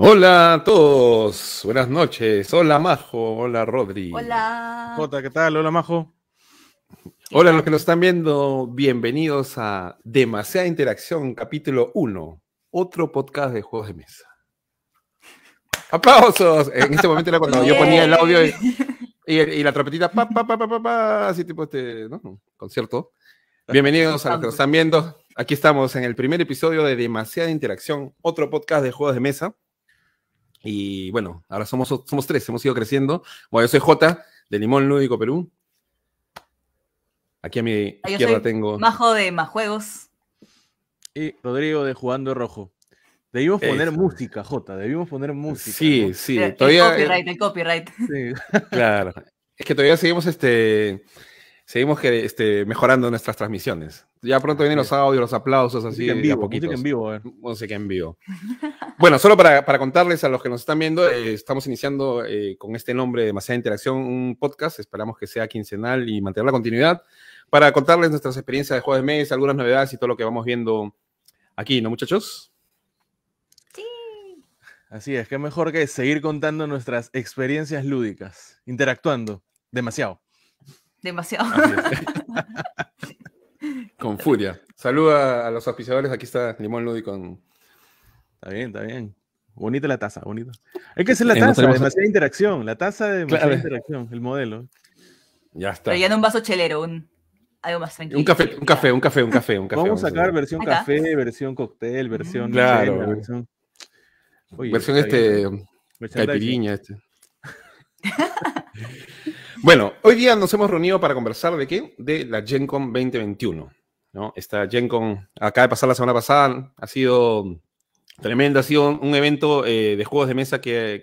Hola a todos, buenas noches. Hola Majo, hola Rodri. Hola. Jota, ¿qué tal? Hola Majo. Hola a los que nos están viendo, bienvenidos a Demasiada Interacción, capítulo 1, otro podcast de juegos de mesa. ¡Aplausos! En este momento era cuando yo ponía el audio y, la trompetita, pa, pa, pa, pa, pa, así tipo este, ¿no? Concierto. Bienvenidos a los que nos están viendo. Aquí estamos en el primer episodio de Demasiada Interacción, otro podcast de juegos de mesa. Y bueno, ahora somos, somos tres, hemos ido creciendo. Bueno, yo soy J de Limón Lúdico Perú. Aquí a mi ah, yo izquierda tengo. Majo de Más Juegos. Y Rodrigo de Jugando Rojo. Debimos poner música, J, debimos poner música. Sí, sí, eh, todavía. copyright, el copyright. Sí. Claro. Es que todavía seguimos este, seguimos que, este, mejorando nuestras transmisiones. Ya pronto vienen los audios, los aplausos, así en vivo, a en en vivo. bueno, solo para, contarles a los que nos están viendo, eh, estamos iniciando eh, con este nombre, Demasiada Interacción, un podcast. Esperamos que sea quincenal y mantener la continuidad. Para contarles nuestras experiencias de Jueves de mes, algunas novedades y todo lo que vamos viendo aquí, ¿no, muchachos? Sí. Así es, que mejor que seguir contando nuestras experiencias lúdicas, interactuando demasiado demasiado. con furia. Saluda a los auspiciadores. Aquí está Limón Ludi con. Está bien, está bien. Bonita la taza, bonita. Hay que hacer la eh, taza, demasiada interacción. La taza de demasiada interacción, el modelo. Ya está. Pero un vaso chelero, un, algo más tranquilo. Un café, un café, un café, un café, un café. Vamos a sacar versión café, versión cóctel, versión. Claro. versión, Oye, versión este. Caipirinha, este. bueno, hoy día nos hemos reunido para conversar de qué? De la GenCon 2021. ¿no? Esta GenCon acaba de pasar la semana pasada, ha sido tremenda, ha sido un evento eh, de juegos de mesa que,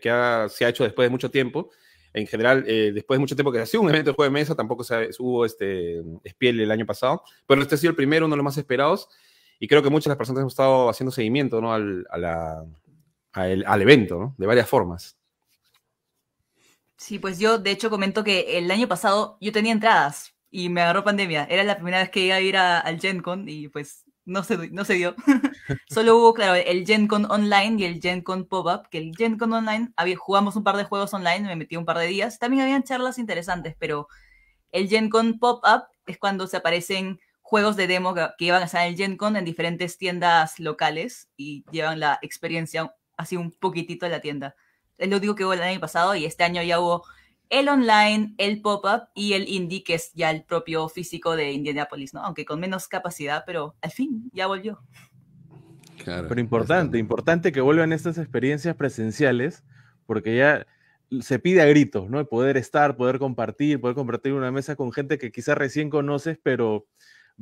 se ha hecho después de mucho tiempo. En general, eh, después de mucho tiempo que ha sido un evento de juego de mesa, tampoco se, hubo este Spiel el año pasado, pero este ha sido el primero, uno de los más esperados, y creo que muchas las personas han estado haciendo seguimiento ¿no? al, al evento, de varias formas. Sí, pues yo de hecho comento que el año pasado yo tenía entradas y me agarró pandemia. Era la primera vez que iba a ir al Gen Con y pues no se, no se dio. Solo hubo, claro, el Gen Con Online y el Gen Con Pop-Up, que el Gen Con Online había, jugamos un par de juegos online, me metí un par de días. También habían charlas interesantes, pero el Gen Con Pop-Up es cuando se aparecen juegos de demo que, iban a estar en el Gen Con en diferentes tiendas locales y llevan la experiencia así un poquitito a la tienda. El lo digo que hubo el año pasado y este año ya hubo el online, el pop-up y el indie, que es ya el propio físico de Indianapolis, ¿no? Aunque con menos capacidad, pero al fin ya volvió. Claro, pero importante, importante que vuelvan estas experiencias presenciales, porque ya se pide a gritos, ¿no? Poder estar, poder compartir, poder compartir una mesa con gente que quizás recién conoces, pero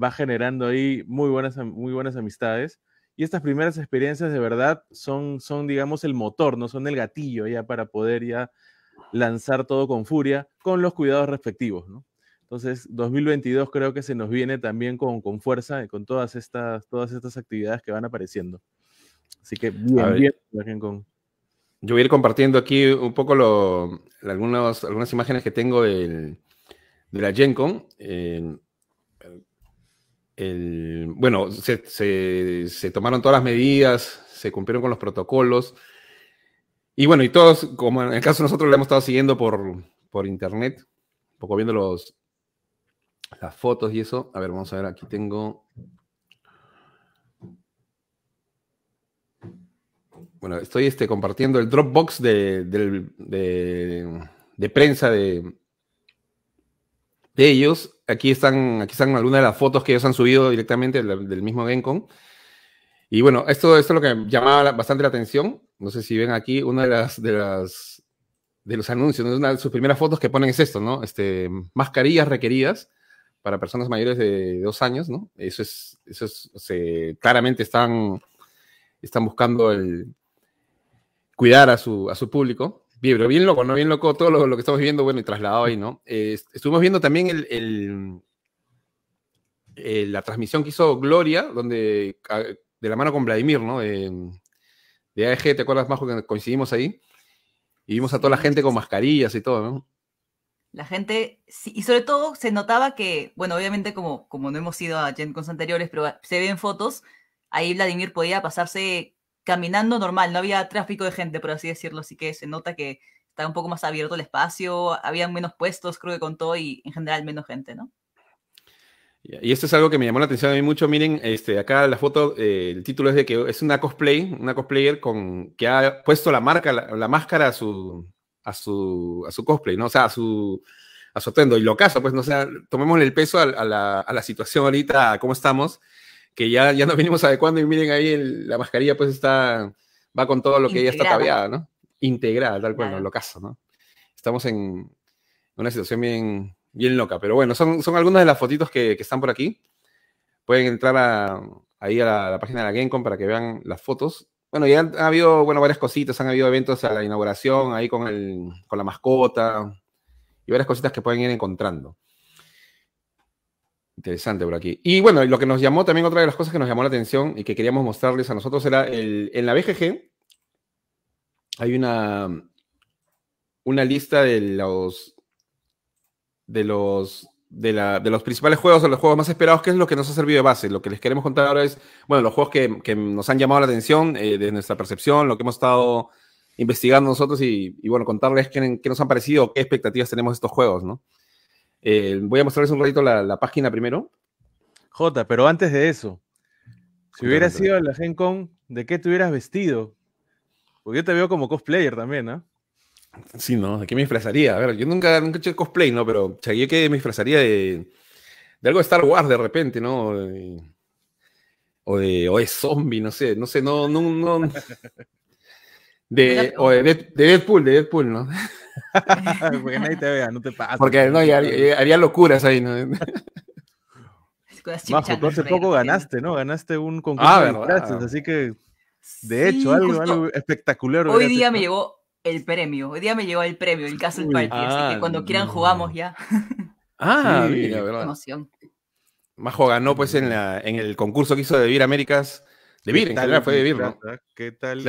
va generando ahí muy buenas, muy buenas amistades y estas primeras experiencias de verdad son, son, digamos, el motor, no son el gatillo ya para poder ya lanzar todo con furia, con los cuidados respectivos, ¿no? Entonces, 2022 creo que se nos viene también con, con fuerza, con todas estas, todas estas actividades que van apareciendo. Así que bien, bien, bien con... Yo voy a ir compartiendo aquí un poco lo, algunas algunas imágenes que tengo del, de la Gen Con. Eh, bueno, se, tomaron todas las medidas, se cumplieron con los protocolos. Y bueno, y todos, como en el caso de nosotros, lo hemos estado siguiendo por, por internet, un poco viendo los, las fotos y eso. A ver, vamos a ver, aquí tengo. Bueno, estoy este, compartiendo el Dropbox de, de, prensa de, de ellos Aquí están, aquí están algunas de las fotos que ellos han subido directamente del, mismo Gencon. Y bueno, esto, es lo que llamaba bastante la atención. No sé si ven aquí una de las, de las de los anuncios, una de sus primeras fotos que ponen es esto, ¿no? Este, mascarillas requeridas para personas mayores de dos años, ¿no? Eso es, eso se, claramente están, están buscando el cuidar a su público. Bien, pero bien loco, ¿no? Bien loco todo lo, que estamos viendo, bueno, y trasladado ahí, ¿no? Eh, estuvimos viendo también el, eh, la transmisión que hizo Gloria, donde ah, de la mano con Vladimir, ¿no? De, de AEG, ¿te acuerdas, Majo, que coincidimos ahí? Y vimos a toda la gente con mascarillas y todo, ¿no? La gente, y sobre todo se notaba que, bueno, obviamente como, como no hemos ido a GenCons anteriores, pero se ven fotos, ahí Vladimir podía pasarse caminando normal, no había tráfico de gente, por así decirlo, así que se nota que está un poco más abierto el espacio, había menos puestos, creo que con todo, y en general menos gente, ¿no? Y esto es algo que me llamó la atención a mí mucho. Miren, este, acá la foto, eh, el título es de que es una cosplay, una cosplayer con, que ha puesto la marca, la, máscara a su, a su, a su cosplay, ¿no? O sea, a su, a su atuendo. Y lo caso, pues, no sé, sea, tomémosle el peso a, la, a, la, situación ahorita, a cómo estamos que ya, ya nos venimos adecuando y miren ahí la mascarilla pues está, va con todo lo que ya está tabeada, ¿no? Integrada, tal cual, en lo caso, ¿no? Estamos en una situación bien, bien loca, pero bueno, son, algunas de las fotitos que, están por aquí. Pueden entrar ahí a la, página de la Gamecom para que vean las fotos. Bueno, ya han, ha habido bueno, varias cositas, han habido eventos a la inauguración, ahí con, el, con la mascota y varias cositas que pueden ir encontrando. Interesante por aquí. Y bueno, lo que nos llamó también, otra de las cosas que nos llamó la atención y que queríamos mostrarles a nosotros era el, en la BGG hay una, una lista de los de los de, la, de, los principales juegos o los juegos más esperados, que es lo que nos ha servido de base. Lo que les queremos contar ahora es, bueno, los juegos que, nos han llamado la atención, eh, desde de nuestra percepción, lo que hemos estado investigando nosotros y, bueno, contarles qué, qué, nos han parecido, qué expectativas tenemos de estos juegos, ¿no? Eh, voy a mostrarles un ratito la, página primero. Jota, pero antes de eso, si hubieras sido la Gen Con, ¿de qué te hubieras vestido? Porque yo te veo como cosplayer también, ¿no? ¿ah? Sí, ¿no? ¿De qué me disfrazaría? A ver, yo nunca, nunca he hecho cosplay, ¿no? Pero, yo que me disfrazaría de, algo de Star Wars de repente, ¿no? O de, o zombie, no sé, no sé, no, no, no. De, o de, Deadpool, de Deadpool, ¿no? Porque nadie te vea, no te pasa. Porque no, había locuras ahí, Majo, tú hace poco ganaste, ¿no? Ganaste un concurso ah, de disfraces, así que de hecho, algo, espectacular. Hoy día me llegó el premio, hoy día me llegó el premio, el Castle del Party, así que ah, cuando quieran jugamos ya. Ah, sí, verdad. Emoción. Majo ganó pues en, en el concurso que hizo de Vivir Américas de en general fue de ¿no? ¿Qué eh. tal,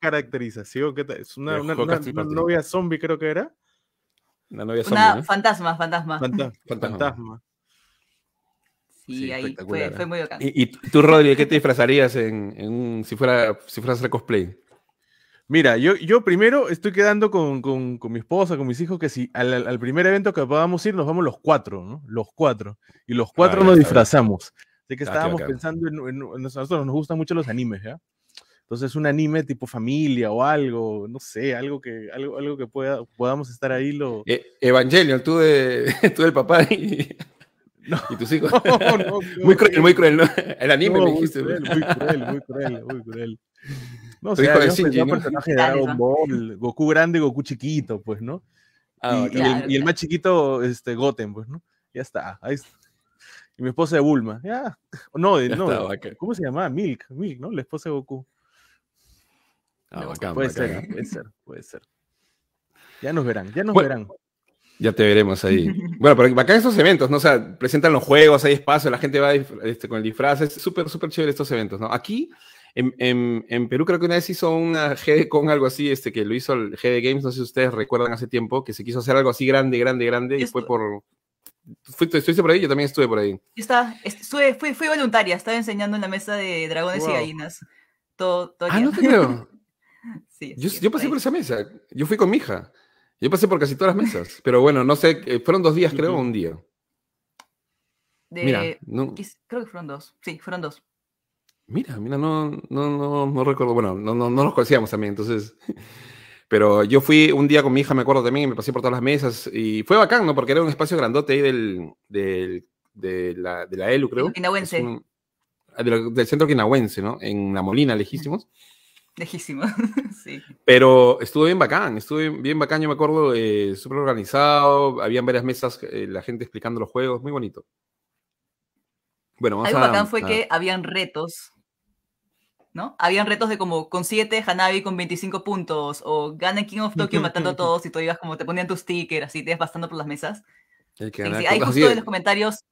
caracterización? ¿Qué tal? Es una, novia zombie, creo que era. Una novia zombie. Una fantasma, fantasma. Fantasma. Sí, ahí fue, muy bacán. ¿Y, tú, Rodri, qué te disfrazarías en, si, fuera, si fueras a cosplay? Mira, yo, yo primero estoy quedando con, mi esposa, con mis hijos, que si al, primer evento que podamos ir, nos vamos los cuatro, ¿no? Los cuatro. Y los cuatro ah, nos disfrazamos. Así que ah, estábamos pensando en, en, nosotros nos gustan mucho los animes, ¿ya? Entonces un anime tipo familia o algo, no sé, algo que algo, algo que podamos estar ahí lo e, Evangelion, tú de tú del papá y, no, y tus hijos. muy cruel, muy cruel, El anime me dijiste. Muy cruel, pues. muy cruel, muy cruel, muy cruel. No, sé, un personaje de Dragon Ball, Goku grande, Goku chiquito, pues, ¿no? Ah, y, el, y, el, más chiquito, este, Goten, pues, ¿no? Ya está, ahí está y mi esposa de Bulma. Ya, no, no. ¿Cómo se llamaba? Milk, Milk, ¿no? La esposa de Goku. Ah, bacán, puede ser, ¿eh? puede ser, puede ser. Ya nos verán, ya nos verán. Ya te veremos ahí. bueno, pero bacán estos eventos, ¿no? O sea, presentan los juegos, hay espacio, la gente va este, con el disfraz, es súper, súper chévere estos eventos, ¿no? Aquí, en, Perú creo que una vez hizo una GD con algo así, este, que lo hizo el GD Games, no sé si ustedes recuerdan hace tiempo, que se quiso hacer algo así grande, grande, grande, y fue por... Fuiste, ¿Estuviste por ahí? Yo también estuve por ahí. Está, estuve, fui, fui, voluntaria, estaba enseñando en la mesa de dragones y gallinas. Todo, todo ah, no te creo. yo, pasé por esa mesa, yo fui con mi hija. Yo pasé por casi todas las mesas, pero bueno, no sé, eh, fueron dos días, creo, o un día. mira, creo que fueron dos, sí, fueron dos. Mira, mira, no, no, no, no recuerdo, bueno, no, no, no nos conocíamos también, entonces pero yo fui un día con mi hija, me acuerdo también, y me pasé por todas las mesas y fue bacán, ¿no? Porque era un espacio grandote ahí del, de, la, de la ELU, creo. Quinahuense. Ah, del, centro quinahuense, ¿no? En La Molina, lejísimos. Lejísimos, sí. Pero estuvo bien bacán, estuvo bien, bacán, yo me acuerdo, eh, súper organizado, habían varias mesas, eh, la gente explicando los juegos, muy bonito. Bueno, vamos Algo bacán fue que habían retos ¿no? Habían retos de como con 7, Hanabi con 25 puntos, o gana King of Tokyo matando a todos y tú ibas como te ponían tus stickers, así te ibas pasando por las mesas. hay justo en los comentarios,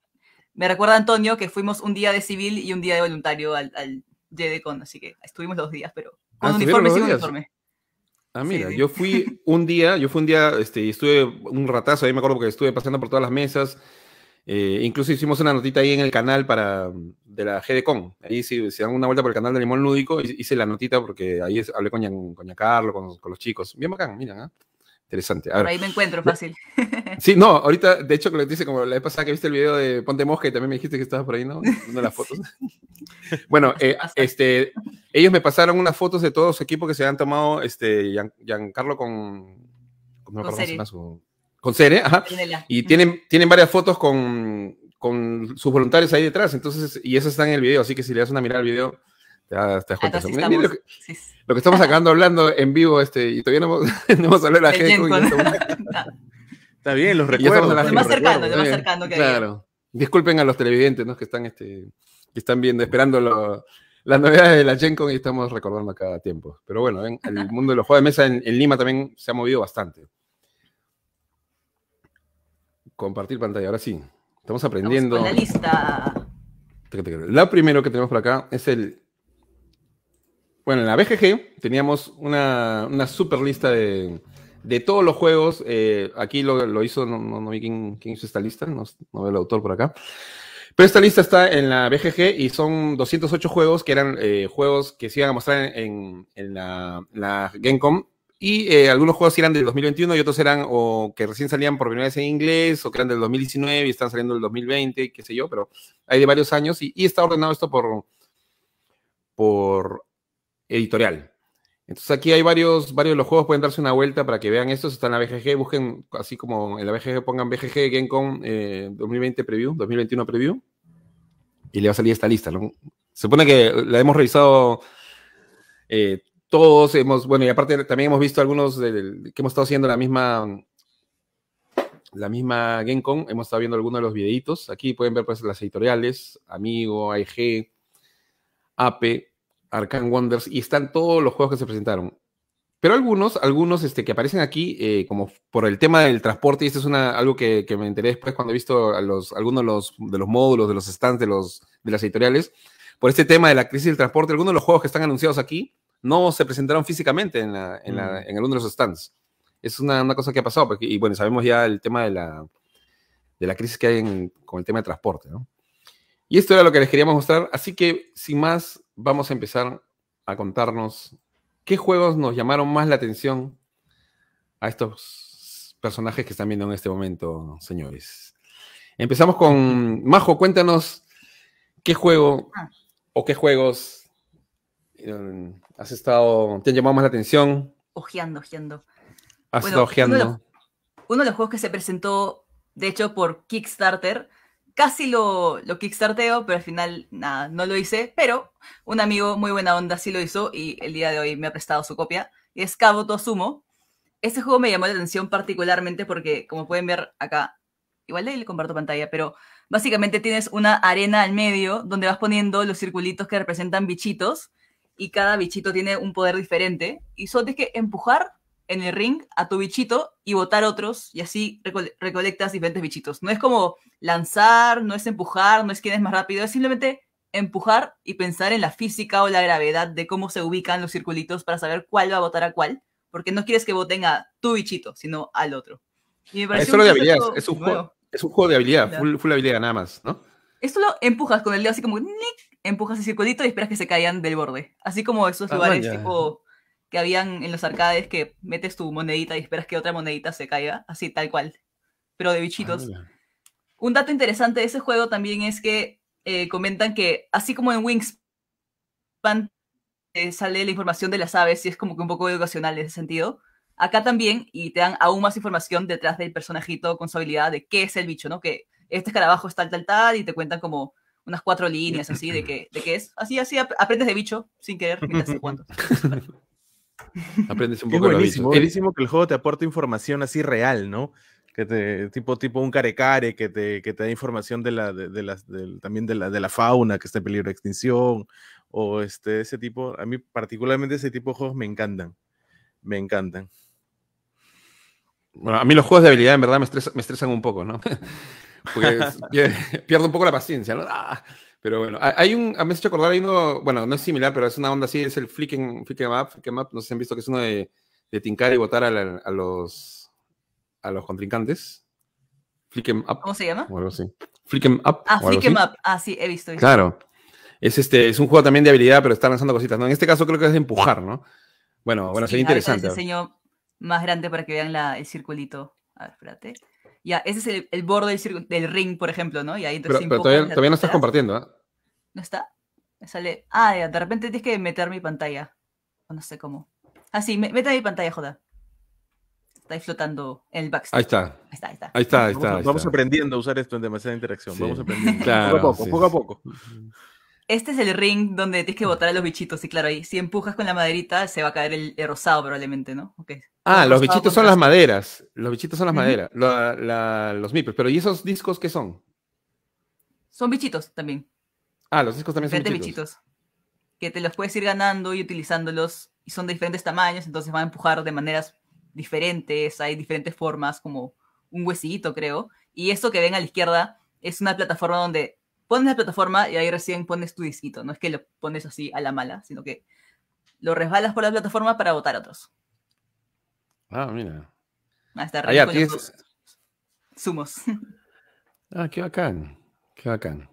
me recuerda Antonio que fuimos un día de civil y un día de voluntario al, al JDCon, así que estuvimos dos días, pero ah, con ah, sí, sin uniforme. Ah, mira, yo fui un día, yo fui un día, este, estuve un ratazo, ahí me acuerdo que estuve pasando por todas las mesas, eh, incluso hicimos una notita ahí en el canal para, de la GDCON. Ahí si, si dan una vuelta por el canal de Limón Lúdico, hice la notita porque ahí hablé con, ya con Carlos, con, los chicos. Bien bacán, miren, ¿ah? Interesante. ahí me encuentro fácil. Sí, no, ahorita, de hecho, que dice como la vez pasada que viste el video de Ponte Mosca y también me dijiste que estabas por ahí, ¿no? las fotos. Bueno, eh, este, ellos me pasaron unas fotos de todos los equipos que se han tomado, este, Giancarlo con... con, con, con con Cere, Y tienen, tienen varias fotos con, sus voluntarios ahí detrás, entonces, y esas están en el video, así que si le das una mirada al video, te das, cuenta. lo, que, estamos acabando hablando en vivo, este, y todavía no hemos, de la gente. E este está. bien, los recuerdos. Lo más cercano, más cercano Claro. Disculpen a los televidentes, ¿no? Que están, este, que están viendo, esperando las novedades de la Gen y estamos recordando cada tiempo. Pero bueno, el mundo de los juegos de mesa en Lima también se ha movido bastante. Compartir pantalla, ahora sí. Estamos aprendiendo. la lista. La primero que tenemos por acá es el. Bueno, en la BGG teníamos una, super lista de, todos los juegos. Eh, aquí lo, hizo, no, vi quién, hizo esta lista, no, veo el autor por acá. Pero esta lista está en la BGG y son 208 juegos que eran eh, juegos que se iban a mostrar en, la, la GameCom y eh, algunos juegos eran del 2021 y otros eran o que recién salían por primera vez en inglés o que eran del 2019 y están saliendo del 2020, qué sé yo, pero hay de varios años y, está ordenado esto por, por editorial. Entonces aquí hay varios, varios de los juegos, pueden darse una vuelta para que vean esto. están en la BGG, busquen así como en la BGG pongan BGG GameCon 2020 preview, 2021 preview y le va a salir esta lista. Se supone que la hemos revisado... Eh, todos hemos, bueno, y aparte también hemos visto algunos que hemos estado haciendo la misma la misma Con, hemos estado viendo algunos de los videitos. Aquí pueden ver pues, las editoriales, Amigo, AIG, e APE, Arcan Wonders, y están todos los juegos que se presentaron. Pero algunos, algunos este, que aparecen aquí, eh, como por el tema del transporte, y esto es una, algo que, me enteré después cuando he visto a los, algunos de los, de los módulos, de los stands de, los, de las editoriales, por este tema de la crisis del transporte, algunos de los juegos que están anunciados aquí no se presentaron físicamente en, el mm. en, alguno de los stands. Es una, cosa que ha pasado, porque, y bueno, sabemos ya el tema de la, de la crisis que hay con el tema de transporte, ¿no? Y esto era lo que les queríamos mostrar, así que sin más, vamos a empezar a contarnos qué juegos nos llamaron más la atención a estos personajes que están viendo en este momento, señores. Empezamos con Majo, cuéntanos qué juego ah. o qué juegos Em, has estado, te han llamado más la atención. Ojeando, ojeando. Has estado ojeando. Uno de, los, juegos que se presentó, de hecho, por Kickstarter, casi lo, lo kickstarteo, pero al final nada, no lo hice, pero un amigo muy buena onda sí lo hizo y el día de hoy me ha prestado su copia, y es Kabuto Sumo. Este juego me llamó la atención particularmente porque, como pueden ver acá, igual le comparto pantalla, pero básicamente tienes una arena al medio donde vas poniendo los circulitos que representan bichitos y cada bichito tiene un poder diferente y solo tienes que empujar en el ring a tu bichito y botar otros y así recolectas diferentes bichitos. No es como lanzar, no es empujar, no es quién es más rápido, es simplemente empujar y pensar en la física o la gravedad de cómo se ubican los circulitos para saber cuál va a votar a cuál, porque no quieres que voten a tu bichito, sino al otro. es solo de es un, juego, de habilidad, full, habilidad nada más, ¿no? Esto lo empujas con el dedo así como, empujas el circulito y esperas que se caigan del borde. Así como esos ah, lugares tipo que habían en los arcades que metes tu monedita y esperas que otra monedita se caiga, así tal cual, pero de bichitos. Ah, un dato interesante de ese juego también es que eh, comentan que así como en Wingspan eh, sale la información de las aves y es como que un poco educacional en ese sentido, acá también y te dan aún más información detrás del personajito con su habilidad de qué es el bicho, ¿no? Que este escarabajo es tal, tal, tal y te cuentan como unas cuatro líneas así de que, de que es. Así, así aprendes de bicho sin querer mientras Aprendes un poco de bicho. buenísimo que el juego te aporte información así real, ¿no? Que te, tipo, tipo un carecare que te, que te da información de la, de, las, también de la, de la fauna que está en peligro de extinción, o este, ese tipo, a mí particularmente ese tipo de juegos me encantan, me encantan. Bueno, a mí los juegos de habilidad en verdad me, estresan, un poco, ¿no? Porque pierdo un poco la paciencia, ¿no? Ah, pero bueno, hay un, me has hecho acordar, hay uno, bueno, no es similar, pero es una onda así, es el Flick Up, no sé si han visto que es uno de, de tincar y botar a, los, a los contrincantes. flicking Up. ¿Cómo se llama? O algo así. Up. Ah, Flick'em Up, ah, sí, he visto. Claro. Es, este, es un juego también de habilidad, pero está lanzando cositas, ¿no? En este caso creo que es de empujar, ¿no? Bueno, bueno, sí, sería interesante más grande para que vean el circulito. A ver, espérate. Ya, ese es el, borde del, ring, por ejemplo, ¿no? Y ahí pero, pero todavía, no estás compartiendo, ¿eh? ¿No está? Me sale. Ah, de repente tienes que meter mi pantalla. No sé cómo. Ah, sí, me, mi pantalla, joda. Está flotando en el backstage. Ahí está. Ahí está, ahí está. vamos, aprendiendo a usar esto en demasiada interacción. Vamos aprendiendo. a poco, poco a poco. Este es el ring donde tienes que ah. botar a los bichitos, y claro, ahí si empujas con la maderita se va a caer el, rosado probablemente, ¿no? Ah, los bichitos son las maderas, los bichitos son las maderas, los mipers. pero ¿y esos discos qué son? Son bichitos también. Ah, los discos también son bichitos. bichitos. Que te los puedes ir ganando y utilizándolos, y son de diferentes tamaños, entonces van a empujar de maneras diferentes, hay diferentes formas, como un huesito creo, y esto que ven a la izquierda es una plataforma donde pones la plataforma y ahí recién pones tu disquito. No es que lo pones así a la mala, sino que lo resbalas por la plataforma para votar a otros. Ah, mira. Hasta ah, ah, arriba. Sumos. Ah, qué bacán. Qué bacán.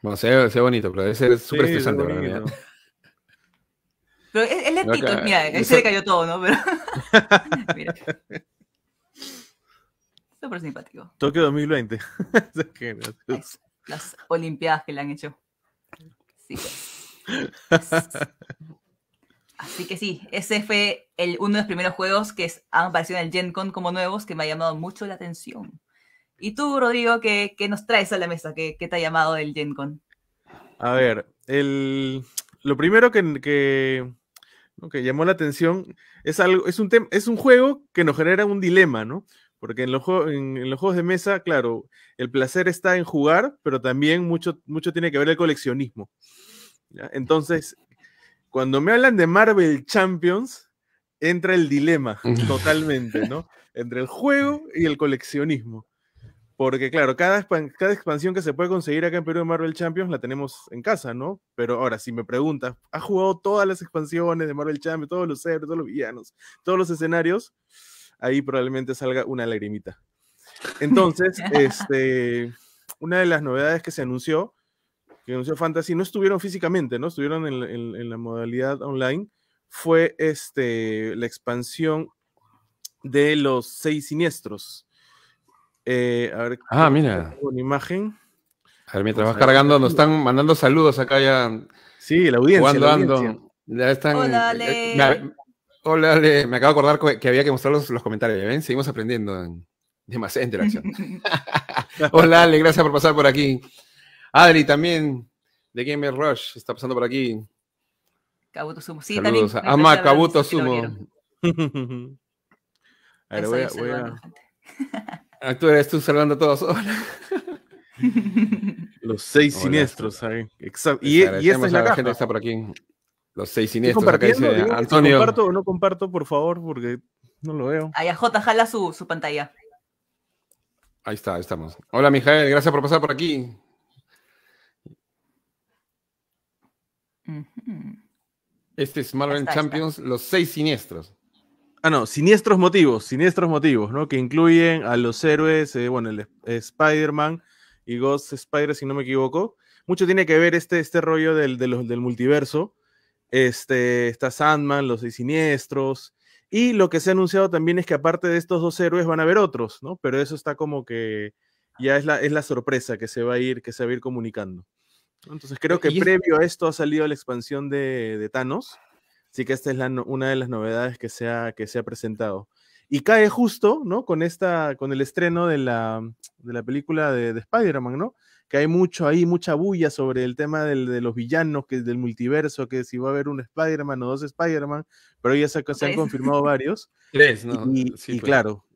Bueno, se ve, bonito, pero debe ser súper estresante ¿eh? Pero es, es lentito, mira, se le cayó todo, ¿no? Pero. mira. Súper simpático. Tokio 2020 las Olimpiadas que le han hecho. Pues. Así que sí, ese fue el, uno de los primeros juegos que han aparecido en el Gen Con como nuevos que me ha llamado mucho la atención. ¿Y tú, Rodrigo, qué, nos traes a la mesa? ¿Qué, te ha llamado del Gen Con? A ver, lo primero que, que, llamó la atención es, algo, es, un es un juego que nos genera un dilema, ¿no? Porque en los, juegos de mesa, claro, el placer está en jugar, pero también mucho, mucho tiene que ver el coleccionismo. Entonces, cuando me hablan de Marvel Champions, entra el dilema totalmente, ¿no? Entre el juego y el coleccionismo. Porque, claro, cada, expansión que se puede conseguir acá en Perú de Marvel Champions la tenemos en casa, ¿no? Pero ahora, si me preguntas, ¿ha jugado todas las expansiones de Marvel Champions, todos los héroes, todos los villanos, todos los escenarios? ahí probablemente salga una lagrimita. Entonces, este, una de las novedades que se anunció, que anunció Fantasy, no estuvieron físicamente, ¿no? Estuvieron en, la modalidad online, fue este, la expansión de los seis siniestros. Eh, a ver, ah, mira. Una imagen. A ver, mientras vas cargando, nos están mandando saludos acá ya. Sí, la audiencia. Ya están. Hola, eh, Ale. Hola, Ale. Me acabo de acordar que había que mostrar los, los comentarios. Seguimos aprendiendo en demasiada interacción. Hola, Ale. Gracias por pasar por aquí. Adri también, de Gamer Rush, está pasando por aquí. Cabuto Sumo. Sí, también. Ama Cabuto Sumo. a ver, voy a, voy a... Ah, tú eres tú saludando a todos. Los seis siniestros ahí. Exacto. E- y, esta es la, la gente que está por aquí. Los seis siniestros. Acá Antonio. comparto o no comparto, por favor, porque no lo veo. Ahí J jala su, su pantalla. Ahí está, ahí estamos. Hola, Mijael, gracias por pasar por aquí. Este es Marvel Champions, los seis siniestros. Ah, no, siniestros motivos, siniestros motivos, ¿no? Que incluyen a los héroes, eh, bueno, el eh, Spider-Man y Ghost Spider, si no me equivoco. Mucho tiene que ver este, este rollo del, del multiverso este, está Sandman, Los Seis Siniestros. Y lo que se ha anunciado también es que aparte de estos dos héroes van a haber otros, ¿no? Pero eso está como que ya es la, es la sorpresa que se va a ir, que se va a ir comunicando. Entonces creo que previo a esto ha salido la expansión de, de Thanos. Así que esta es una de las novedades que se, ha, que se ha presentado. Y cae justo, ¿no? Con, esta, con el estreno de la, de la película de, de Spider-Man, ¿no? que hay mucho ahí, mucha bulla sobre el tema de los villanos, que del multiverso, que si va a haber un Spider-Man o dos Spider-Man, pero ya se, han confirmado varios. Tres, ¿no? Y, pues. claro,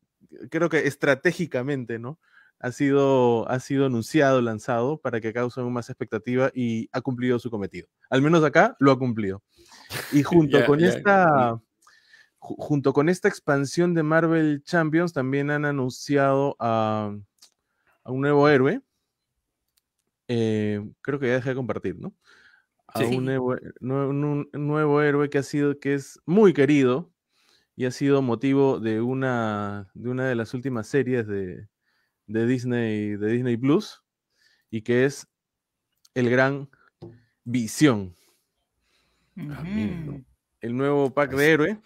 creo que estratégicamente, ¿no? Ha sido, ha sido anunciado, lanzado, para que causen más expectativa y ha cumplido su cometido. Al menos acá lo ha cumplido. Y junto con esta... junto con esta expansión de Marvel Champions, también han anunciado a un nuevo héroe eh, creo que ya dejé de compartir, ¿no? A un, nuevo, héroe que ha sido, que es muy querido y ha sido motivo de una de, una de las últimas series de, de Disney, de Disney Plus, y que es el gran Visión. El nuevo pack de héroe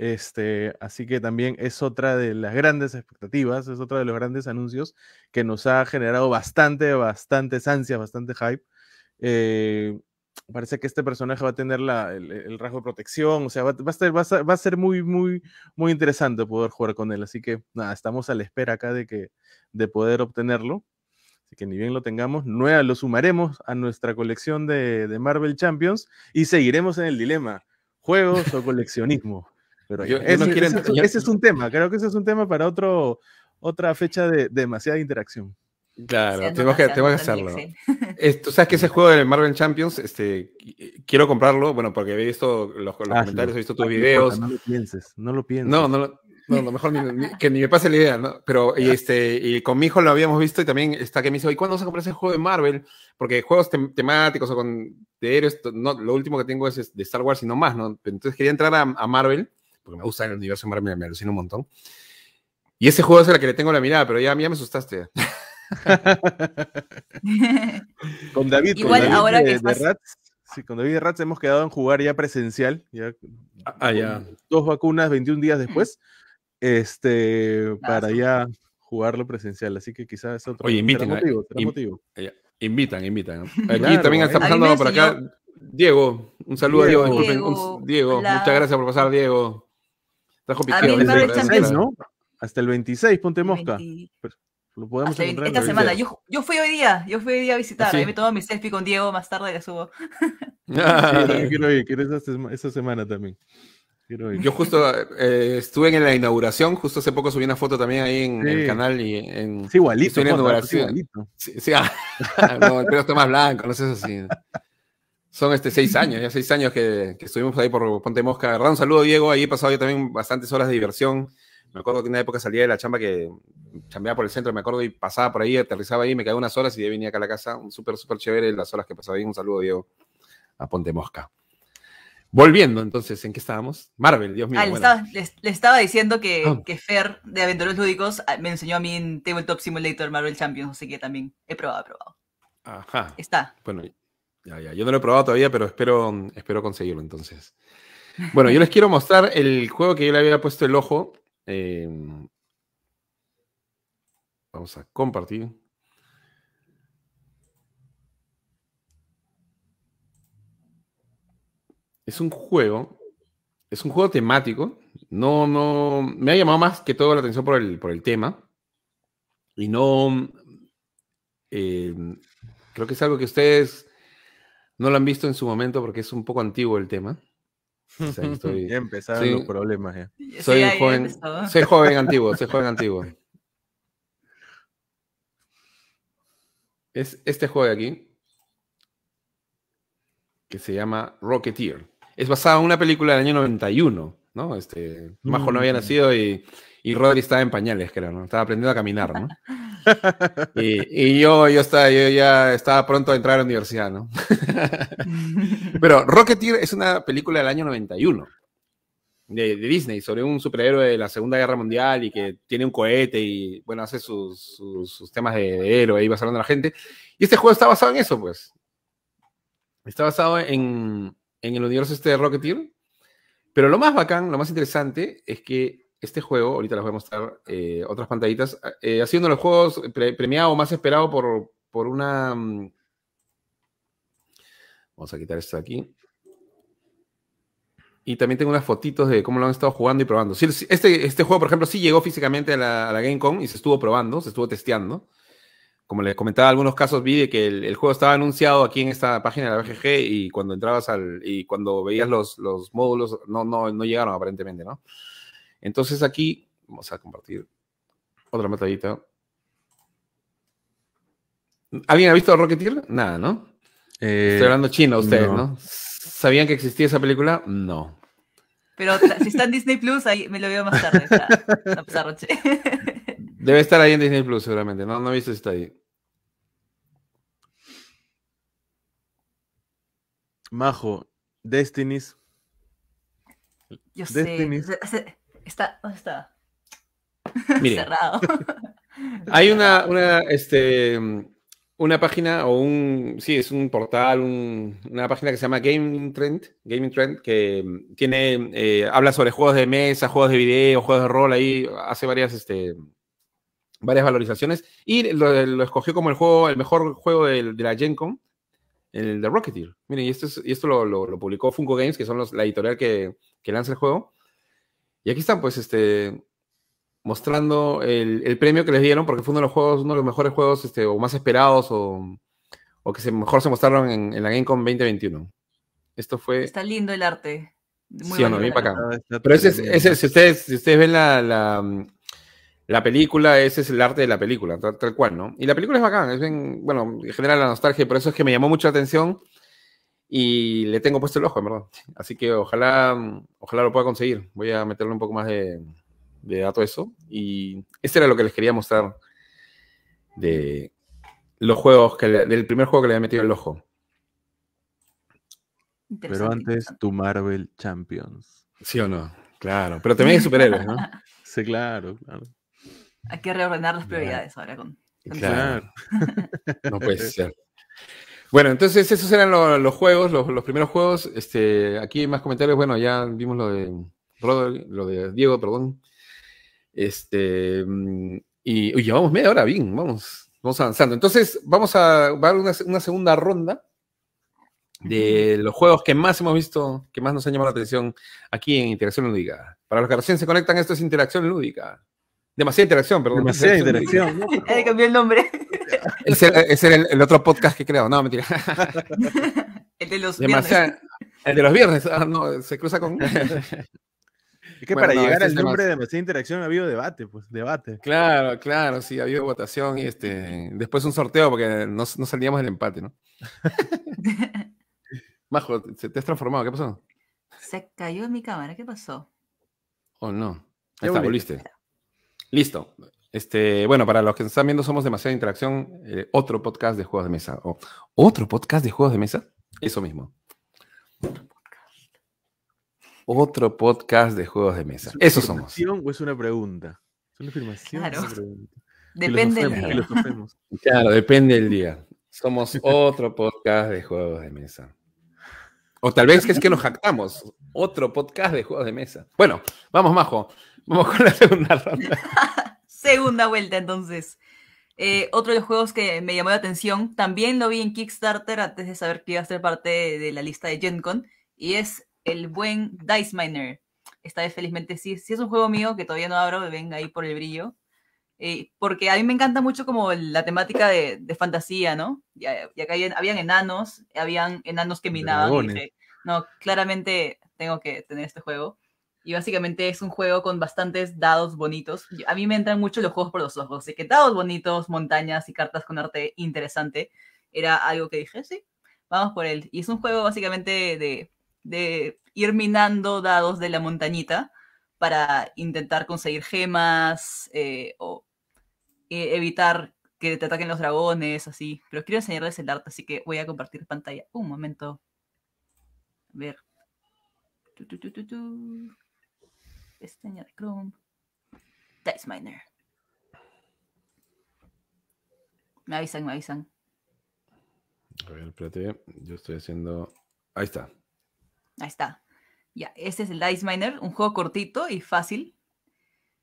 este, así que también es otra de las grandes expectativas, es otra de los grandes anuncios que nos ha generado bastante, bastante ansias, bastante hype. Eh, parece que este personaje va a tener el, rasgo de protección, o sea, va, a ser, muy, muy, muy interesante poder jugar con él. Así que nada, estamos a la espera acá de, que, de poder obtenerlo. Así que ni bien lo tengamos, nueva, lo sumaremos a nuestra colección de, de Marvel Champions y seguiremos en el dilema, juegos o coleccionismo ese, es, un tema, creo que ese es un tema para otro, otra fecha de demasiada interacción. Claro, tengo que hacerlo. Tú sabes que ese juego de Marvel Champions, este, quiero comprarlo, bueno, porque he visto los, ah, comentarios, he visto tus videos. No lo pienses, no lo pienses. No, no, lo, mejor que ni me pase la idea, ¿no? Pero y este, y con mi hijo lo habíamos visto y también está que me dice, ¿y cuándo vas a comprar ese juego de Marvel? Porque juegos temáticos o con de héroes, no, lo último que tengo es de Star Wars y no más, ¿no? Entonces quería entrar a Marvel porque me gusta el universo Marvel, me, me un montón. Y ese juego es el que le tengo la mirada, pero ya, a ya me asustaste. con David, David ahora de, Rats, con David de Rats hemos quedado en jugar ya presencial, ya, ah, dos vacunas 21 días después, este, para ya jugarlo presencial, así que quizás es otro motivo, eh, Invitan, invitan. Aquí también ¿eh? está pasando por acá. Diego, un saludo a Diego, Diego muchas gracias por pasar, Diego hasta el 26, ponte mosca. Pues, lo podemos esta semana. Yo, yo, fui hoy día, yo fui hoy día a visitar. ¿Ah, ahí me tomo mi selfie con Diego, más tarde la subo. Ah, sí, quiero ir, quiero esa, esa semana también. Yo justo eh, estuve en la inauguración, justo hace poco subí una foto también ahí en, el canal y en. igualito. Estuve inauguración. Sí, ah, el pelo está más blanco, no sé si son este seis años, ya seis años que, estuvimos ahí por Ponte Mosca. Un saludo, Diego. Ahí he pasado yo también bastantes horas de diversión. Me acuerdo que en una época salía de la chamba que chambeaba por el centro, me acuerdo, y pasaba por ahí, aterrizaba ahí, me quedaba unas horas y venía acá a la casa. Un súper, súper chévere las horas que pasaba ahí. Un saludo, Diego, a Ponte Mosca. Volviendo, entonces, ¿en qué estábamos? Marvel, Dios mío. Ah, le, estaba, diciendo que, ah. que Fer de Aventureros Lúdicos ah, me enseñó a mí en Tabletop Simulator Marvel Champions, así que también he probado, he probado. Ajá. Está. Bueno, yo no lo he probado todavía, pero espero, espero conseguirlo entonces. Bueno, yo les quiero mostrar el juego que yo le había puesto el ojo. Em, vamos a compartir. Es un juego, es un juego temático. No, no, me ha llamado más que todo la atención por el, por el tema. Y no, em, creo que es algo que ustedes no lo han visto en su momento porque es un poco antiguo el tema. O ya empezaron los problemas. Soy, joven, soy joven antiguo, soy joven antiguo. Es este juego aquí que se llama Rocketeer. Es basado en una película del año 91 ¿no? Este, Majo no había mm. nacido y, y, Rodri estaba en pañales, creo, ¿no? Estaba aprendiendo a caminar, y, yo, yo, estaba, yo ya estaba pronto a entrar a la universidad, ¿no? Pero Rocketeer es una película del año 91 de, Disney sobre un superhéroe de la Segunda Guerra Mundial y que tiene un cohete y, bueno, hace sus, sus, temas de, héroe y va saliendo la gente. Y este juego está basado en eso, pues. Está basado en, en el universo este de Rocketeer, pero lo más bacán, lo más interesante es que este juego, ahorita les voy a mostrar eh, otras pantallitas, ah, eh, ha sido uno de los juegos premiados premiado más esperado por, una... Mm, vamos a quitar esto aquí. Y también tengo unas fotitos de cómo lo han estado jugando y probando. este, este juego, por ejemplo, sí llegó físicamente a la, a la y se estuvo probando, se estuvo testeando como les comentaba, algunos casos vi que el, juego estaba anunciado aquí en esta página de la BGG y cuando entrabas al y cuando veías los, módulos no, no, no llegaron aparentemente, ¿no? Entonces aquí vamos a compartir otra metadita. ¿Alguien ha visto Rocketeer? Nada, ¿no? Eh, Estoy hablando chino ustedes, no. ¿Sabían que existía esa película? No. Pero si está en Disney Plus, ahí me lo veo más tarde. Debe estar ahí en Disney Plus, seguramente. No, no he visto si está ahí. Majo, Destinies. Yo sé. Está, ¿Dónde está? Cerrado. Hay una, una, este, una página o un, sí, es un portal, una página que se llama Gaming Trend, Gaming Trend que tiene, eh, habla sobre juegos de mesa, juegos de video, juegos de rol, ahí hace varias, este, varias valorizaciones y lo, escogió como el juego, el mejor juego de, de la Gen Con el de Rocketeer. Miren, y esto, y esto lo, lo, publicó Funko Games, que son los, la editorial que, que, lanza el juego. Y aquí están, pues, este, mostrando el, el, premio que les dieron, porque fue uno de los juegos, uno de los mejores juegos, este, o más esperados, o, o que se, mejor se mostraron en, la GameCon 2021. Esto fue... Está lindo el arte. Muy sí, no, acá. Ah, Pero ese, si, ustedes, si ustedes ven la la película, ese es el arte de la película, tal, cual, ¿no? Y la película es bacán, es bien, bueno, genera la nostalgia, por eso es que me llamó mucho la atención y le tengo puesto el ojo, en verdad. Así que ojalá, ojalá lo pueda conseguir. Voy a meterle un poco más de, dato a eso. Y este era lo que les quería mostrar de los juegos, que del primer juego que le había metido el ojo. Pero antes, tu Marvel Champions. ¿Sí o no? Claro, pero también superhéroes, ¿no? sí, claro, claro. Hay que reordenar las prioridades ahora con... claro. no puede ser. Bueno, entonces esos eran los, juegos, los, primeros juegos. Este, aquí hay más comentarios. Bueno, ya vimos lo de lo de Diego, perdón. Este, y, llevamos media hora, bien, vamos, vamos avanzando. Entonces, vamos a dar una, una, segunda ronda de los juegos que más hemos visto, que más nos han llamado la atención aquí en Interacción Lúdica. Para los que recién se conectan, esto es Interacción Lúdica. Demasiada interacción, perdón. Demasiada interacción. ¿no? Eh, cambió el nombre. Ese, era el, otro podcast que creo. No, mentira. el de los viernes. El de los viernes. Ah, no, se cruza con. Es que para llegar al nombre de demasiada interacción ha habido debate, pues, debate. Claro, claro, sí, ha habido votación y este, después un sorteo porque no, no salíamos del empate, ¿no? Majo, te has transformado, ¿qué pasó? Se cayó en mi cámara, ¿qué pasó? Oh, no. Ahí está, volviste. Listo. Este, bueno, para los que están viendo, somos Demasiada Interacción, eh, otro podcast de juegos de mesa. O, ¿Otro podcast de juegos de mesa? Eso mismo. Otro podcast de juegos de mesa. Eso somos. ¿Es una o es una pregunta? Es una afirmación. Claro. Depende del día. Claro, depende del día. Somos otro podcast de juegos de mesa. O tal vez que es que nos jactamos. Otro podcast de juegos de mesa. Bueno, vamos, Majo. Vamos con la segunda ronda. segunda vuelta, entonces. Eh, otro de los juegos que me llamó la atención, también lo vi en Kickstarter antes de saber que iba a ser parte de la lista de Gen Con, y es el buen Dice Miner. Esta vez, felizmente, sí, sí es un juego mío que todavía no abro, venga ahí por el brillo. Eh, porque a mí me encanta mucho como la temática de, fantasía, ¿no? Ya, eh, acá habían, enanos, habían enanos que minaban. Y dije, no, claramente tengo que tener este juego. Y básicamente es un juego con bastantes dados bonitos. A mí me entran mucho los juegos por los ojos, así que dados bonitos, montañas y cartas con arte interesante. Era algo que dije, sí, vamos por él. Y es un juego básicamente de, ir minando dados de la montañita para intentar conseguir gemas eh, o e, evitar que te ataquen los dragones, así. Pero quiero enseñarles el arte, así que voy a compartir pantalla. Un momento. A ver pestaña de Chrome, Dice Miner. Me avisan, me avisan. A ver, espérate, yo estoy haciendo... Ahí está. Ahí está. Ya, este es el Dice Miner, un juego cortito y fácil.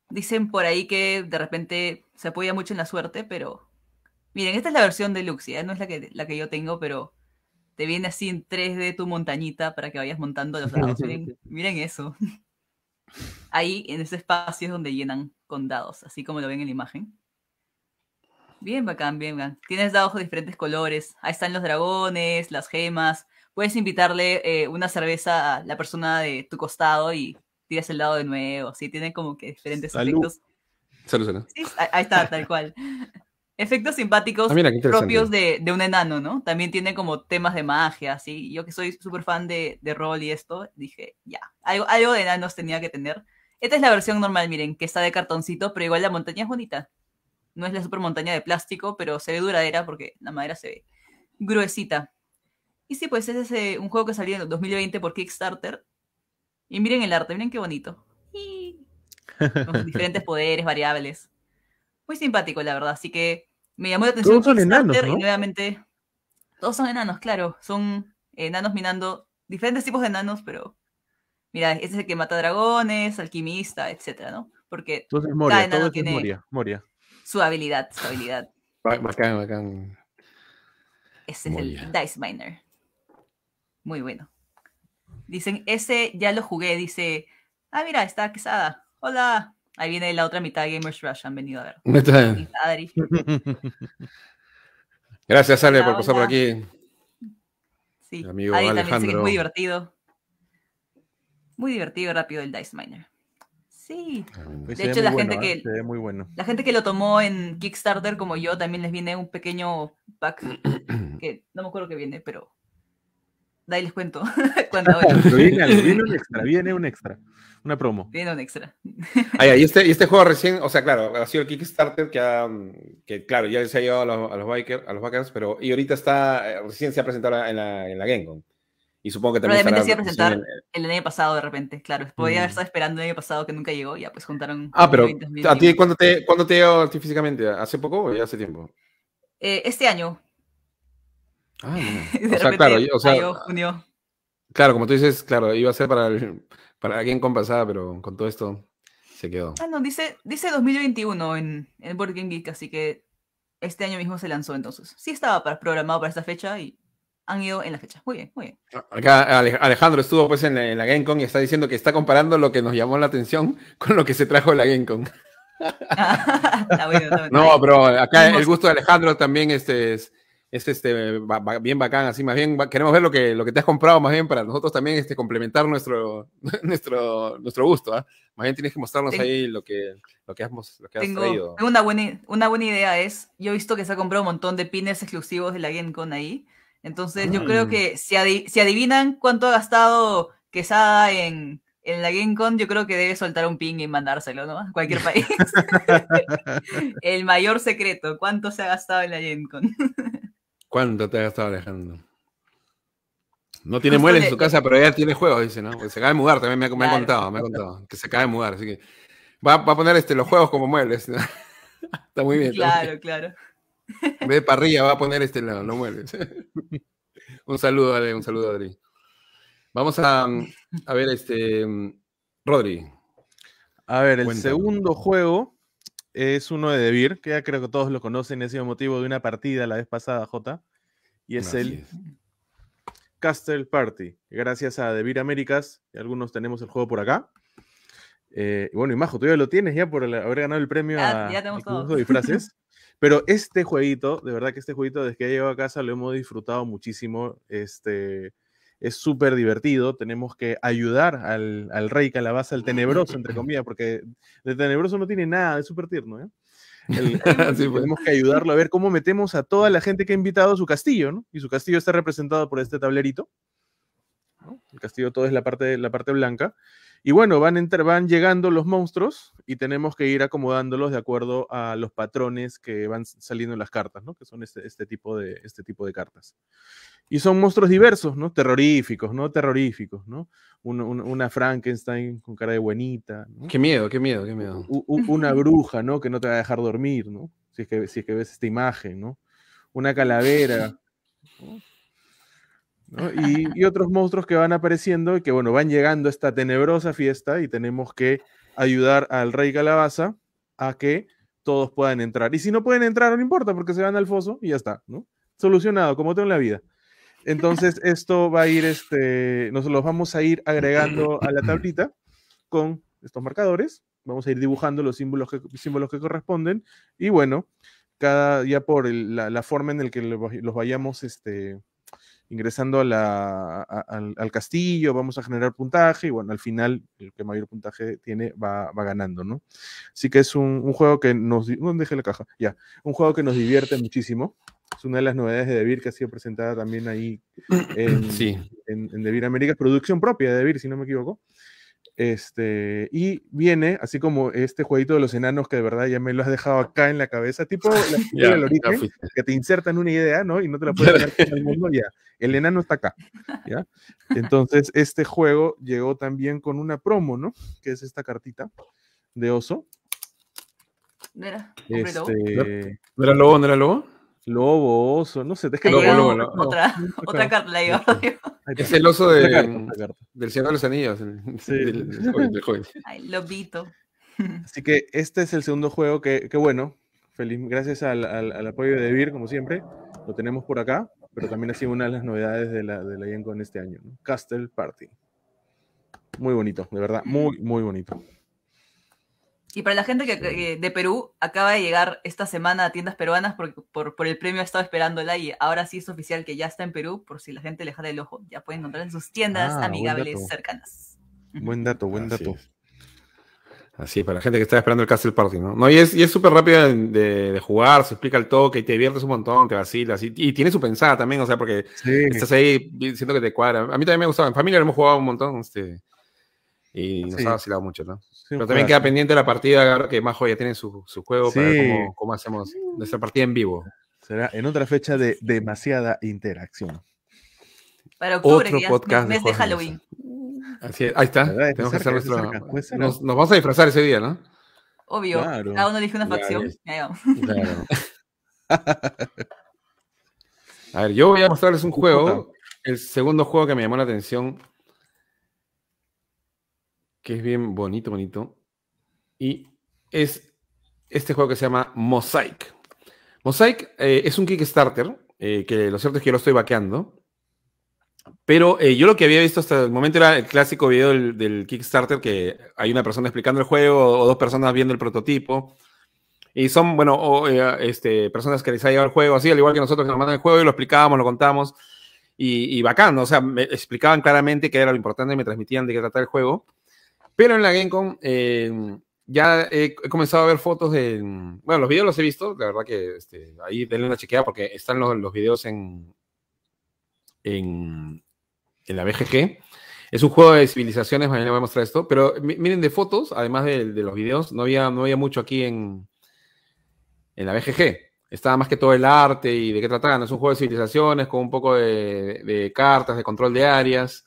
Dicen por ahí que de repente se apoya mucho en la suerte, pero... Miren, esta es la versión deluxe, ¿eh? no es la que, la que yo tengo, pero te viene así en 3D tu montañita para que vayas montando los miren eso. Ahí, en ese espacio es donde llenan con dados, así como lo ven en la imagen. Bien bacán, bien bacán. Tienes dados de diferentes colores. Ahí están los dragones, las gemas. Puedes invitarle eh, una cerveza a la persona de tu costado y tiras el dado de nuevo. Sí, tiene como que diferentes efectos. ahí está, tal cual. Efectos simpáticos ah, propios de, un enano, ¿no? También tiene como temas de magia, así. Yo que soy súper fan de, de rol y esto, dije, ya, algo, algo de enanos tenía que tener. Esta es la versión normal, miren, que está de cartoncito, pero igual la montaña es bonita. No es la super montaña de plástico, pero se ve duradera porque la madera se ve gruesita. Y sí, pues ese es un juego que salió en el 2020 por Kickstarter. Y miren el arte, miren qué bonito. Con diferentes poderes, variables. Muy simpático, la verdad. Así que me llamó la atención. Todos son enanos, Y nuevamente, todos son enanos, claro. Son enanos minando diferentes tipos de enanos, pero mira, ese es el que mata dragones, alquimista, etcétera, ¿no? Porque Entonces, Moria, todo tiene Moria, Moria. su habilidad, su habilidad. Bacán, bacán. Ese es el Dice Miner. Muy bueno. Dicen, ese ya lo jugué, dice, ah, mira, está Quesada. Hola. Ahí viene la otra mitad de Gamers Rush, han venido a ver. Gracias, Ale, por pasar por aquí. Sí, amigo sí, es muy divertido. Muy divertido y rápido el Dice Miner. Sí. Pues de hecho, la gente, ¿eh? que, muy bueno. la gente que lo tomó en Kickstarter, como yo, también les viene un pequeño pack que no me acuerdo qué viene, pero de ahí les cuento. cuando viene, viene, un extra, viene un extra. Una promo. Viene un extra. Ah, y, este, este juego recién, o sea, claro, ha sido el Kickstarter que, que claro, ya se ha llevado a los, bikers a los backers, pero y ahorita está, eh, recién se ha presentado en la, en la y supongo que también. Probablemente se iba a presentar el... año pasado de repente, claro. Podía estar haber mm. estado esperando el año pasado que nunca llegó, ya pues juntaron. Ah, pero. cuándo te, cuándo te llegó físicamente? ¿Hace poco o ya hace tiempo? Eh, este año. Ah, bueno. o sea, claro, o sea, junio. Claro, como tú dices, claro, iba a ser para, para alguien con pasada, pero con todo esto se quedó. Ah, no, dice, dice 2021 en, en Board Game Geek, así que este año mismo se lanzó entonces. Sí estaba programado para esta fecha y han ido en las fechas. Muy bien, muy bien. Ah, acá Alejandro estuvo pues en la, GameCon y está diciendo que está comparando lo que nos llamó la atención con lo que se trajo de la GameCon. no, pero acá el gusto de Alejandro también este, es, este, bien bacán, así más bien queremos ver lo que, lo que te has comprado más bien para nosotros también este, complementar nuestro, nuestro, nuestro gusto. ¿ah? Más bien tienes que mostrarnos ahí lo que, lo que, has, lo traído. una buena, una buena idea, es, yo he visto que se ha comprado un montón de pines exclusivos de la GameCon ahí entonces yo creo mm. que si, adivinan cuánto ha gastado Quesada en, en la GameCon, yo creo que debe soltar un ping y mandárselo, ¿no? cualquier país. el mayor secreto, ¿cuánto se ha gastado en la GameCon? ¿Cuánto te ha gastado Alejandro? No tiene muebles en su casa, pero ella tiene juegos, dice, ¿no? Que se acaba de mudar, también me, ha contado, me ha contado, que se acaba de mudar, así que va, a poner este, los juegos como muebles. está muy bien. Claro, claro ve parrilla va a poner este lado, no mueres. un saludo, un saludo, Adri. Vamos a, a ver, este, Rodri. A ver, el segundo juego es uno de Debir, que ya creo que todos lo conocen, ha sido motivo de una partida la vez pasada, J. Y es el Castle Party. Gracias a DeVir Américas, algunos tenemos el juego por acá. Eh, bueno, y Majo, tú ya lo tienes ya por haber ganado el premio ya, todos. disfraces. Pero este jueguito, de verdad que este jueguito desde que ha llegado a casa lo hemos disfrutado muchísimo. Este, es súper divertido. Tenemos que ayudar al, rey calabaza, al tenebroso, entre comillas, porque de tenebroso no tiene nada, de súper tierno. ¿eh? El, pues. Tenemos que ayudarlo a ver cómo metemos a toda la gente que ha invitado a su castillo, Y su castillo está representado por este tablerito. El castillo todo es la parte, la parte blanca. Y bueno, van, van llegando los monstruos y tenemos que ir acomodándolos de acuerdo a los patrones que van saliendo en las cartas, ¿no? Que son este, este, tipo, de, este tipo de cartas. Y son monstruos diversos, ¿no? Terroríficos, ¿no? Terroríficos, ¿no? una Frankenstein con cara de buenita. Qué miedo, qué miedo, qué miedo. una bruja, ¿no? Que no te va a dejar dormir, ¿no? Si es que, si es que ves esta imagen, ¿no? Una calavera. Y, otros monstruos que van apareciendo y que, bueno, van llegando a esta tenebrosa fiesta y tenemos que ayudar al rey calabaza a que todos puedan entrar. Y si no pueden entrar, no importa, porque se van al foso y ya está, ¿no? Solucionado, como tengo en la vida. Entonces, esto va a ir, este, nosotros los vamos a ir agregando a la tablita con estos marcadores. Vamos a ir dibujando los símbolos que, símbolos que corresponden. Y bueno, cada, ya por la, la, forma en la que los vayamos este, ingresando al, castillo, vamos a generar puntaje y bueno, al final el que mayor puntaje tiene va, ganando, ¿no? Así que es un, juego que nos... ¿Dónde dejé la caja? Ya, un juego que nos divierte muchísimo. Es una de las novedades de Devir que ha sido presentada también ahí en, sí. en, en Devir América, producción propia de Devir, si no me equivoco. Este, y viene, así como este jueguito de los enanos que de verdad ya me lo has dejado acá en la cabeza, tipo que te insertan una idea, ¿no? Y no te la puedes dar en el mundo, ya. El enano está acá, ¿ya? Entonces, este juego llegó también con una promo, ¿no? Que es esta cartita de oso. Mira, este... era lobo? ¿No era lobo? Lobo, oso, no sé, Otra, carta este, Es el oso del cielo de los Anillos, lobito. Así que este es el segundo juego que, bueno, feliz, gracias al, apoyo de Vir, como siempre, lo tenemos por acá, pero también ha sido una de las novedades de la, de la este año, ¿no? Castle Party. Muy bonito, de verdad, muy, muy bonito. Y para la gente que, eh, de Perú, acaba de llegar esta semana a tiendas peruanas porque por, el premio, estaba esperándola y ahora sí es oficial que ya está en Perú, por si la gente le jala el ojo, ya pueden encontrar en sus tiendas ah, amigables cercanas. Buen dato, buen dato. Así para la gente que está esperando el Castle Party, ¿no? No, y es y súper es rápido de, jugar, se explica el toque y te diviertes un montón, te vacilas. Y, y tiene su pensada también, o sea, porque estás ahí, diciendo que te cuadra. A mí también me ha gustado, en familia hemos jugado un montón, este, y nos ha vacilado mucho, ¿no? Pero también queda pendiente la partida, que Majo ya tiene su, juego para ver cómo, hacemos nuestra partida en vivo. Será en otra fecha de demasiada interacción. Para octubre, Otro podcast mes de, Halloween. Así Ahí está. Tenemos que hacer nuestro... Nos, vamos a disfrazar ese día, ¿no? Obvio. Claro. Cada uno una facción. a ver, yo voy a mostrarles un juego, el segundo juego que me llamó la atención que es bien bonito, bonito. Y es este juego que se llama Mosaic. Mosaic eh, es un Kickstarter, eh, que lo cierto es que yo lo estoy vaqueando. Pero eh, yo lo que había visto hasta el momento era el clásico video del, Kickstarter, que hay una persona explicando el juego o dos personas viendo el prototipo. Y son, bueno, este, personas que les ha llegado el juego, así, al igual que nosotros que nos mandan el juego y lo explicábamos, lo contábamos. Y, bacán, o sea, me explicaban claramente qué era lo importante, Y me transmitían de qué tratar el juego. Pero en la GameCon eh, ya he, comenzado a ver fotos de... Bueno, los videos los he visto, la verdad que este, ahí denle una chequeada porque están los, videos en, en, en, la BGG. Es un juego de civilizaciones, mañana voy a mostrar esto, pero miren de fotos, además de, los videos, no había, no había mucho aquí en, en la BGG estaba más que todo el arte y de qué trataban. Es un juego de civilizaciones con un poco de, cartas, de control de áreas,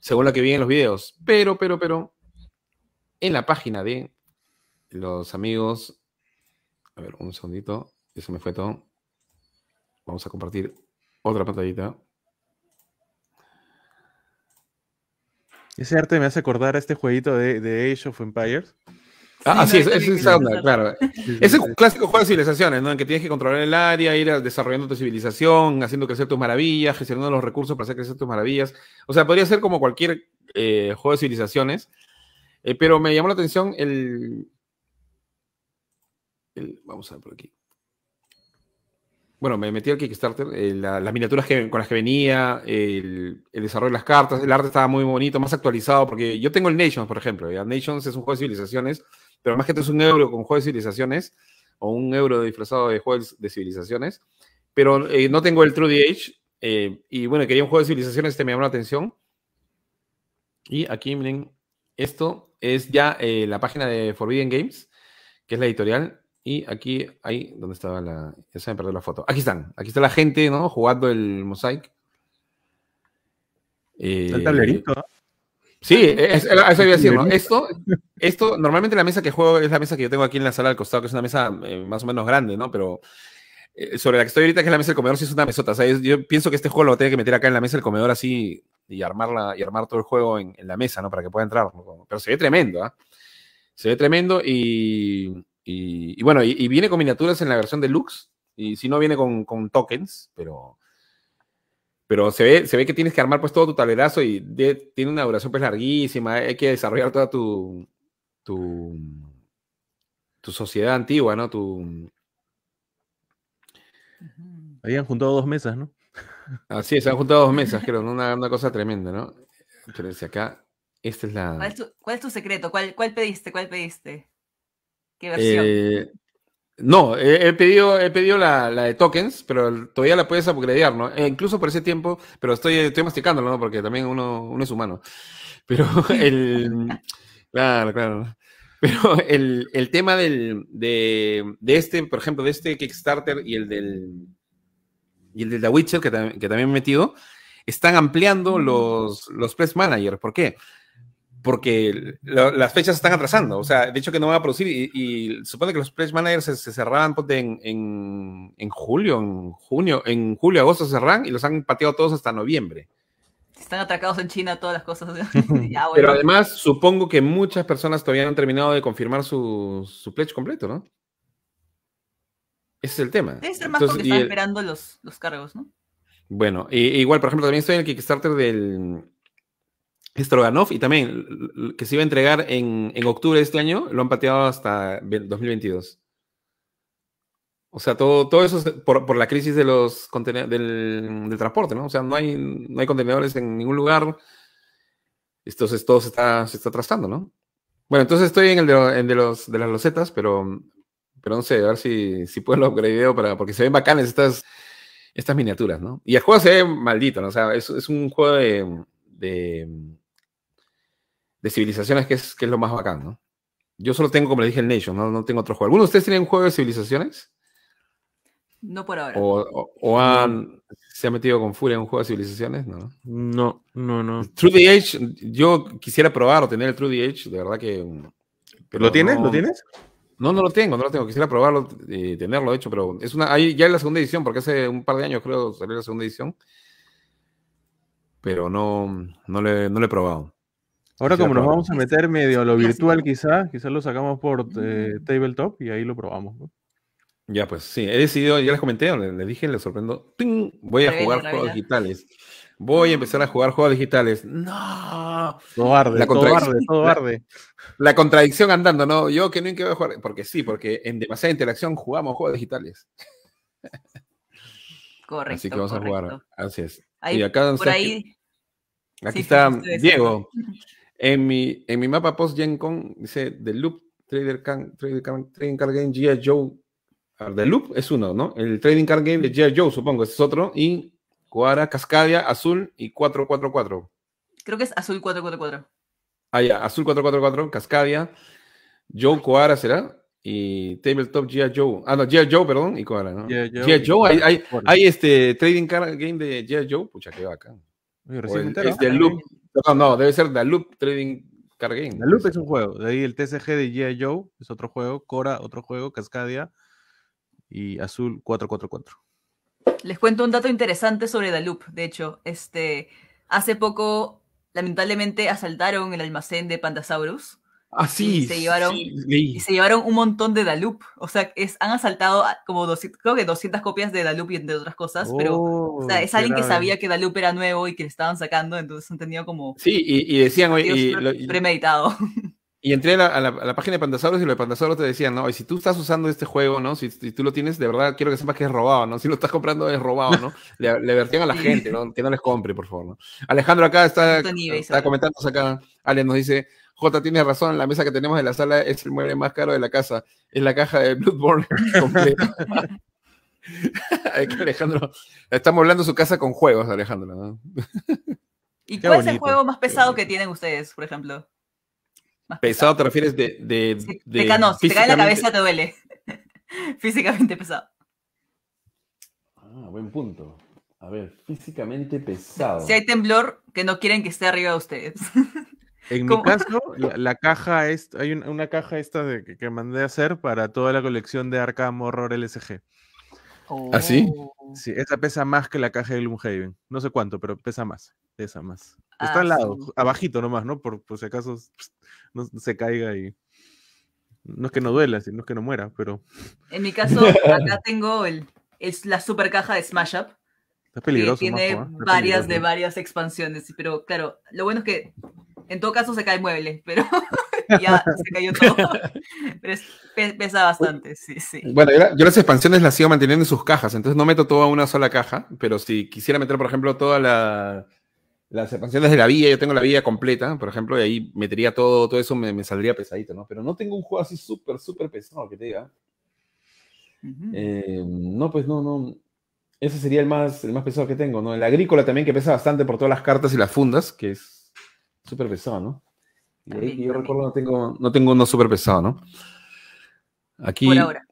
según lo que vi en los videos. Pero, pero, pero, en la página de los amigos. A ver, un segundito. Eso me fue todo. Vamos a compartir otra pantallita. Ese arte me hace acordar a este jueguito de, Age of Empires. Ah, sí, es, este esa onda, claro. Es un clásico juego de civilizaciones, ¿no? En que tienes que controlar el área, ir desarrollando tu civilización, haciendo crecer tus maravillas, gestionando los recursos para hacer crecer tus maravillas. O sea, podría ser como cualquier eh, juego de civilizaciones, eh, pero me llamó la atención el, Vamos a ver por aquí. Bueno, me metí al Kickstarter, eh, las miniaturas con las que venía, el, desarrollo de las cartas, el arte estaba muy bonito, más actualizado, porque yo tengo el Nations, por ejemplo. Nations es un juego de civilizaciones, pero más que esto es un euro con juego de civilizaciones, o un euro disfrazado de juegos de civilizaciones. Pero eh, no tengo el True the Age, y bueno, quería un juego de civilizaciones, este me llamó la atención. Y aquí miren, esto es ya eh, la página de Forbidden Games, que es la editorial. Y aquí, ahí, donde estaba la...? Ya se me perdió la foto. Aquí están. Aquí está la gente, ¿no? Jugando el mosaic. Eh, el tablerito, Sí, eso iba a decir, Esto, esto, normalmente la mesa que juego es la mesa que yo tengo aquí en la sala al costado, que es una mesa eh, más o menos grande, ¿no? Pero eh, sobre la que estoy ahorita, que es la mesa del comedor, sí es una mesota. O yo pienso que este juego lo voy a tener que meter acá en la mesa del comedor así y armar, y armar todo el juego en, la mesa, ¿no? Para que pueda entrar. Pero se ve tremendo, ¿ah? Se ve tremendo y, bueno, y, viene con miniaturas en la versión deluxe. Y si no, viene con, tokens, pero... Pero se ve, se ve que tienes que armar pues todo tu tablerazo y tiene una duración pues larguísima. Hay que desarrollar toda tu, tu, tu sociedad antigua, ¿no? Tu... Habían juntado dos mesas, ¿no? Así ah, es, se han juntado dos mesas, creo, una, cosa tremenda, ¿no? Pero acá, esta es la... ¿Cuál es tu, secreto? ¿Cuál, ¿Cuál, pediste? ¿Cuál pediste? ¿Qué versión? Eh, no, he, pedido, he pedido la, de tokens, pero todavía la puedes upgradear, ¿no? Eh, incluso por ese tiempo, pero estoy, estoy masticándolo, ¿no? Porque también uno, es humano. Pero el... claro, claro. Pero el, tema de este, por ejemplo, de este Kickstarter y el del y el de The Witcher, que, también he metido, están ampliando mm. los, los press managers. ¿Por qué? Porque las fechas están atrasando. O sea, de hecho que no van a producir y, supone que los press managers se, cerrarán cerraban pues, en, en, en, julio, en junio, en julio, agosto se cerran y los han pateado todos hasta noviembre. Están atracados en China todas las cosas. Pero además, supongo que muchas personas todavía no han terminado de confirmar su, su pledge completo, ¿no? Ese es el tema. más están esperando los, cargos, ¿no? Bueno, igual, por ejemplo, también estoy en el Kickstarter del Stroganov y también que se iba a entregar en, octubre de este año, lo han pateado hasta 2022. O sea, todo, todo eso es por, la crisis de los del, del transporte, ¿no? O sea, no hay, no hay contenedores en ningún lugar. Entonces todo se está, se ¿no? Bueno, entonces estoy en el de, los, de las losetas, pero pero no sé, a ver si, si puedo lo upgradeo para. Porque se ven bacanes estas, estas miniaturas, ¿no? Y el juego se ve maldito, ¿no? O sea, es, es un juego de, de. civilizaciones que es, es lo más bacán, ¿no? Yo solo tengo, como le dije, el Nation, no, no tengo otro juego. ¿Alguno de ustedes tienen un juego de civilizaciones? No por ahora. ¿O, han, se ha metido con furia en un juego de civilizaciones? No, no, no. no. True the Age, yo quisiera probar o tener el True the Age, de verdad que. Mm, ¿Lo tienes? ¿Lo tienes? No, no lo tengo, no lo tengo. Quisiera probarlo, y tenerlo, hecho, pero es una. ya es la segunda edición, porque hace un par de años creo salió la segunda edición. Pero no, no, le, he probado. Ahora, como nos vamos a meter medio a lo virtual, quizás, quizás lo sacamos por eh, mm. tabletop y ahí lo probamos. Ya, pues sí, he decidido, ya les comenté, les, dije, les sorprendo. Voy a jugar juegos digitales voy a empezar a jugar juegos digitales. No. Todo arde, la todo arde, La, contradicción andando, ¿no? Yo que no voy a jugar, porque sí, porque en demasiada interacción jugamos juegos digitales. Correcto. Así que vamos a jugar. Así es. y acá, por ahí, aquí está Diego. En mi, en mi mapa post-Gen Con dice The Loop, Trader Can, Trading Card Game, G.I. Joe. The Loop es uno, ¿no? El Trading Card Game de G.I. Joe, supongo, ese es otro. Y Coara, Cascadia, Azul y 444. Creo que es Azul 444. Ah, ya, Azul 444, Cascadia, Joe Coara será, y Tabletop G.I. Joe. Ah, no, G.I. Joe, perdón, y Coara, ¿no? G.I. Joe, hay, hay, este Trading Card Game de G.I. Joe, pucha, qué bacán. es de Loop, no, no, debe ser The Loop Trading Card Game. The Loop es un juego, de ahí el TCG de G.I. Joe es otro juego, Cora otro juego, Cascadia y Azul 444. Les cuento un dato interesante sobre Dalup, De hecho, este, hace poco, lamentablemente, asaltaron el almacén de Pantasaurus. Ah, sí. se llevaron, se llevaron un montón de Dalup. O sea, es, han asaltado como 200, creo 200 copias de Dalup y entre otras cosas, pero oh, es alguien que sabía que Dalup era nuevo y que le estaban sacando, entonces han tenido como... Sí, y, decían, oye, y, premeditado. Y entré a la, página de Pantasauros y los de te decían, ¿no? Y si tú estás usando este juego, ¿no? Si, tú lo tienes, de verdad quiero que sepas que es robado, ¿no? Si lo estás comprando es robado, ¿no? Le, vertían a la gente, ¿no? Que no les compre, por favor, ¿no? Alejandro acá está, está comentando acá. Ale nos dice, J, tienes razón, la mesa que tenemos en la sala es el mueble más caro de la casa. Es la caja de Bloodborne completa. Alejandro, estamos hablando de su casa con juegos, Alejandro, ¿no? ¿Y cuál es el juego más pesado que tienen ustedes, por ejemplo? Pesado te refieres de... de, no, si te cae la cabeza te duele. físicamente pesado. Ah, buen punto. A ver, físicamente pesado. Si hay temblor, que no quieren que esté arriba de ustedes. En mi caso, la, caja es, hay una, caja esta de, que, mandé a hacer para toda la colección de Arkham Horror LSG. Oh. ¿Ah, sí? Sí, esa pesa más que la caja de Gloomhaven. No sé cuánto, pero pesa más. Esa más. Está al ah, lado, abajito nomás, ¿no? Por, si acaso se caiga y. No es que no duela, sino es que no muera, pero. En mi caso, acá tengo es la super caja de Smash Up. Está peligroso. Que tiene ¿ah? varias de varias expansiones, pero claro, lo bueno es que en todo caso se cae mueble, pero ya se cayó todo. Pero pesa bastante, sí, sí. Bueno, yo, las expansiones las sigo manteniendo en sus cajas, entonces no meto toda una sola caja, pero si quisiera meter, por ejemplo, toda la las expansiones de la vía, yo tengo la vía completa, por ejemplo, y ahí metería todo, todo eso me, saldría pesadito, ¿no? Pero no tengo un juego así súper, súper pesado que te diga. Eh, no, pues no, no. Ese sería el más, el más pesado que tengo, ¿no? El agrícola también, que pesa bastante por todas las cartas y las fundas, que es súper pesado, ¿no? Y yo recuerdo no tengo, no tengo uno súper pesado, ¿no? Aquí, por ahora.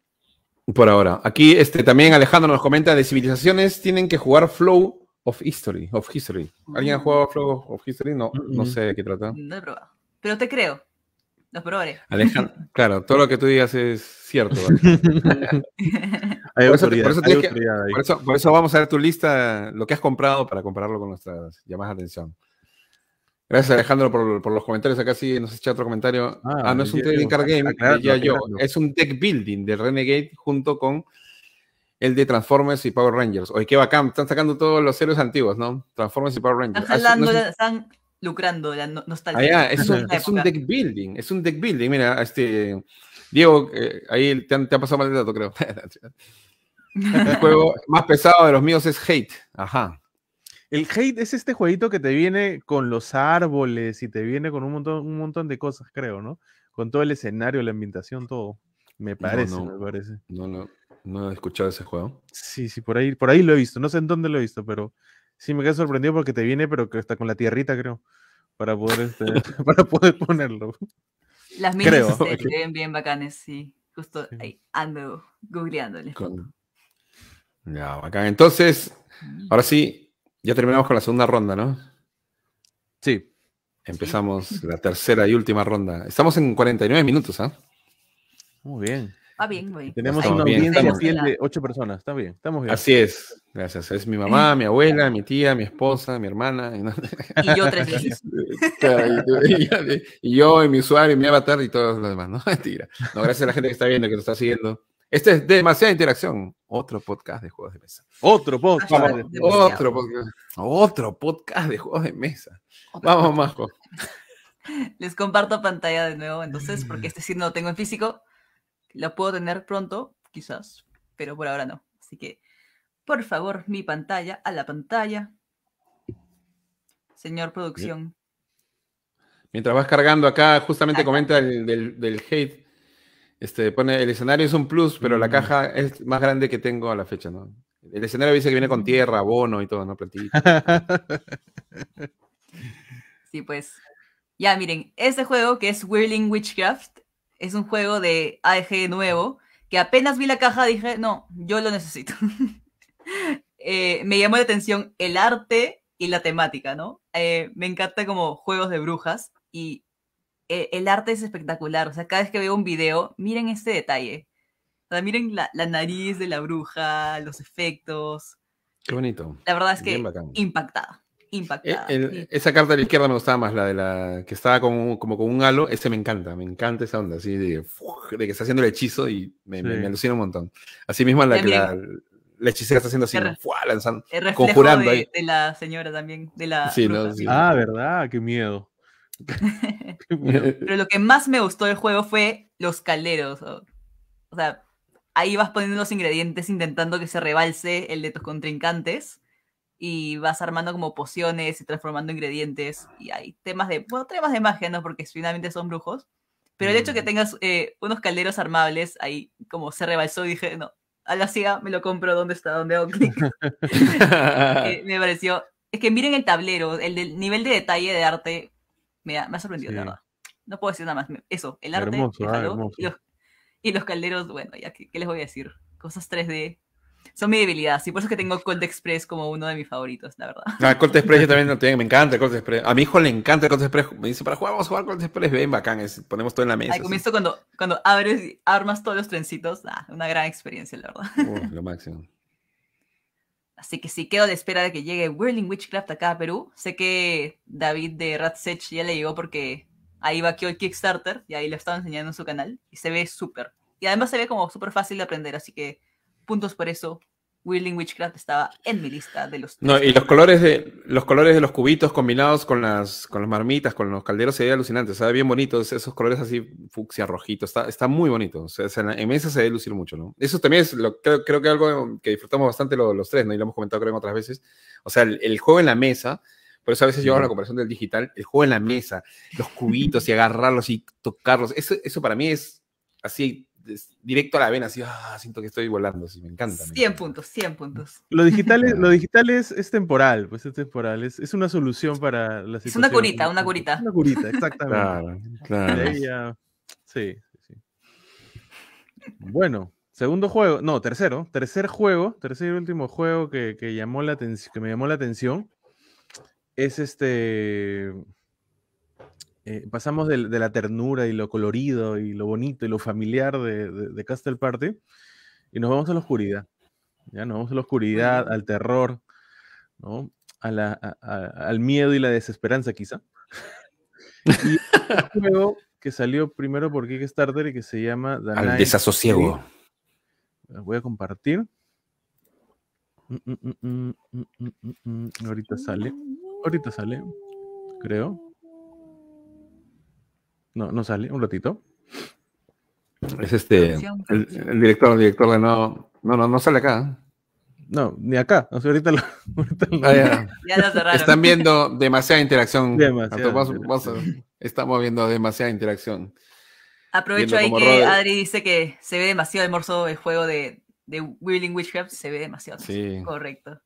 Por ahora. Aquí este, también Alejandro nos comenta de civilizaciones, tienen que jugar Flow of History, of History. ¿Alguien ha mm. jugado Flow of History? No, no sé de qué trata. No he probado. Pero te creo. Los probaré. Alejandro, claro, todo lo que tú digas es cierto. por, eso, vamos a ver tu lista, lo que has comprado para compararlo con nuestras llamadas de atención. Gracias Alejandro por, los comentarios. Acá sí nos echa otro comentario. Ah, ah no es un trading card game, ya yo. Es un deck building de Renegade junto con el de Transformers y Power Rangers. Oye, qué bacán, están sacando todos los héroes antiguos, ¿no? Transformers y Power Rangers. Están, lucrando la nostalgia. Ah, es, un, deck building, es un deck building. Mira, este, Diego, eh, ahí te, ha pasado mal el dato, creo. el juego más pesado de los míos es Hate. Ajá. El Hate es este jueguito que te viene con los árboles y te viene con un montón, un montón de cosas, creo, ¿no? Con todo el escenario, la ambientación, todo. Me parece, me parece. No, no. No he escuchado ese juego. Sí, sí, por ahí, por ahí lo he visto. No sé en dónde lo he visto, pero sí me quedé sorprendido porque te viene, pero que está con la tierrita, creo, para poder, este, para poder ponerlo. Las minis se ven bien bacanes, sí. Justo ahí ando googleándoles. Ya, bacán. Entonces, mm. ahora sí, ya terminamos con la segunda ronda, ¿no? Sí. Empezamos la tercera y última ronda. Estamos en 49 minutos, ¿ah? Muy bien bien, Tenemos una de ocho personas. Está estamos bien. Así es. Gracias. Es mi mamá, mi abuela, mi tía, mi esposa, mi hermana. Y, yo tres veces. y, yo, y mi usuario, y mi avatar y todos los demás. No, mentira. No, gracias a la gente que está viendo, que nos está siguiendo. Este es Demasiada Interacción, otro podcast de juegos de mesa. Otro podcast. otro, podcast otro podcast de juegos de mesa. Vamos, más Les comparto pantalla de nuevo, entonces, porque este sí no lo tengo en físico. La puedo tener pronto, quizás, pero por ahora no. Así que, por favor, mi pantalla, a la pantalla. Señor producción. Mientras vas cargando acá, justamente comenta el, del, hate. Este, pone, el escenario es un plus, pero la mm. caja es más grande que tengo a la fecha, ¿no? El escenario dice que viene con mm. tierra, abono y todo, ¿no? Plantita. sí, pues. Ya, miren, este juego que es Whirling Witchcraft es un juego de AEG nuevo, que apenas vi la caja dije, no, yo lo necesito. Eh, me llamó la atención el arte y la temática, ¿no? Eh, me encanta como juegos de brujas y eh, el arte es espectacular. O sea, cada vez que veo un video, miren este detalle. O sea, miren la, la nariz de la bruja, los efectos. Qué bonito. La verdad es que impactada impactada. E, esa carta de la izquierda me gustaba más, la de la que estaba como con un halo, ese me encanta, me encanta esa onda, así de, que está haciendo el hechizo y me, alucina un montón. Así mismo la que la, hechicera está haciendo así, conjurando ahí. de, la señora también, de la Ah, verdad, qué miedo. Pero lo que más me gustó del juego fue los calderos. o sea, ahí vas poniendo los ingredientes intentando que se rebalse el de tus contrincantes y vas armando como pociones y transformando ingredientes y hay temas de, bueno, temas de magia, ¿no? Porque finalmente son brujos. Pero el hecho de que mm. tengas eh, unos calderos armables, ahí como se rebalsó, dije, no, a la siga me lo compro, ¿dónde está? ¿Dónde hago clic? Eh, me pareció, es que miren el tablero, el, del nivel de detalle de arte, me, ha, me ha sorprendido, verdad. No puedo decir nada más, eso, el arte, hermoso, ah, y, los, calderos, bueno, ya, ¿qué les voy a decir? Cosas 3D, son mi debilidad. y por eso que tengo Cold Express como uno de mis favoritos, la verdad. Ah, Express yo también, tengo, me encanta Cold Express. A mi hijo le encanta Cold Express. Me dice, para jugar, vamos a jugar Cold Express. Bien bacán, ponemos todo en la mesa. Al comienzo cuando, cuando abres, armas todos los trencitos, ah, una gran experiencia, la verdad. lo máximo. Así que sí, quedo a la espera de que llegue Whirling Witchcraft acá a Perú. Sé que David de Ratsech ya le llegó porque ahí va que el Kickstarter y ahí lo estaba enseñando en su canal y se ve súper. Y además se ve como súper fácil de aprender, así que puntos por eso. Willing Witchcraft estaba en mi lista de los. No, y los colores de los colores de los cubitos combinados con las con las marmitas, con los calderos se ve alucinante, se ve bien bonito, esos colores así fucsia rojito, está, está muy bonito. O sea, en mesa se ve lucir mucho, ¿no? Eso también es lo creo, creo que algo que disfrutamos bastante los, los tres, ¿no? Y lo hemos comentado creo otras veces. O sea, el, juego en la mesa, por eso a veces yo hago la comparación del digital, el juego en la mesa, los cubitos y agarrarlos y tocarlos, eso, eso para mí es así directo a la vena, ah, siento que estoy volando, así, me encanta. 100 puntos, 100 puntos. Lo digital, es, lo digital es, temporal, pues es temporal, es, una solución para la situación. Es una curita, una curita. Una curita, exactamente. claro, claro. sí, sí, Bueno, segundo juego, no, tercero, tercer juego, tercer y último juego que, que llamó la que me llamó la atención es este eh, pasamos de, la ternura y lo colorido y lo bonito y lo familiar de, de, Castle Party y nos vamos a la oscuridad. Ya nos vamos a la oscuridad, al terror, ¿no? al miedo y la desesperanza quizá. y un que salió primero por Kickstarter y que se llama Al desasosiego. voy a compartir. Mm, mm, mm, ahorita sale. Ahorita sale, creo. No, no sale, un ratito. Es este. El, director, el director de no. No, no, no sale acá. No, ni acá. ahorita ah, ya. Están viendo demasiada interacción. Demasiada estamos viendo demasiada interacción. Aprovecho ahí que Adri dice que se ve demasiado morso el juego de, de Willing Witchcraft. Se ve demasiado. Sí. Correcto.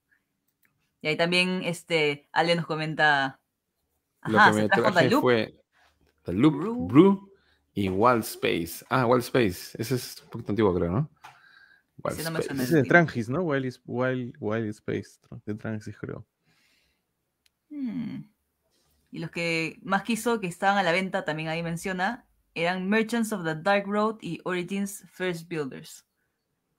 Y ahí también este, Ale nos comenta. Ajá, lo que me fue The Loop, Brew, y Wild Space. Ah, Wild Space. Ese es un poquito antiguo, creo, ¿no? Wild es de Trangis, ¿no? Wild, Space, de Trangis, creo. Hmm. Y los que más quiso que estaban a la venta, también ahí menciona, eran Merchants of the Dark Road y Origins First Builders.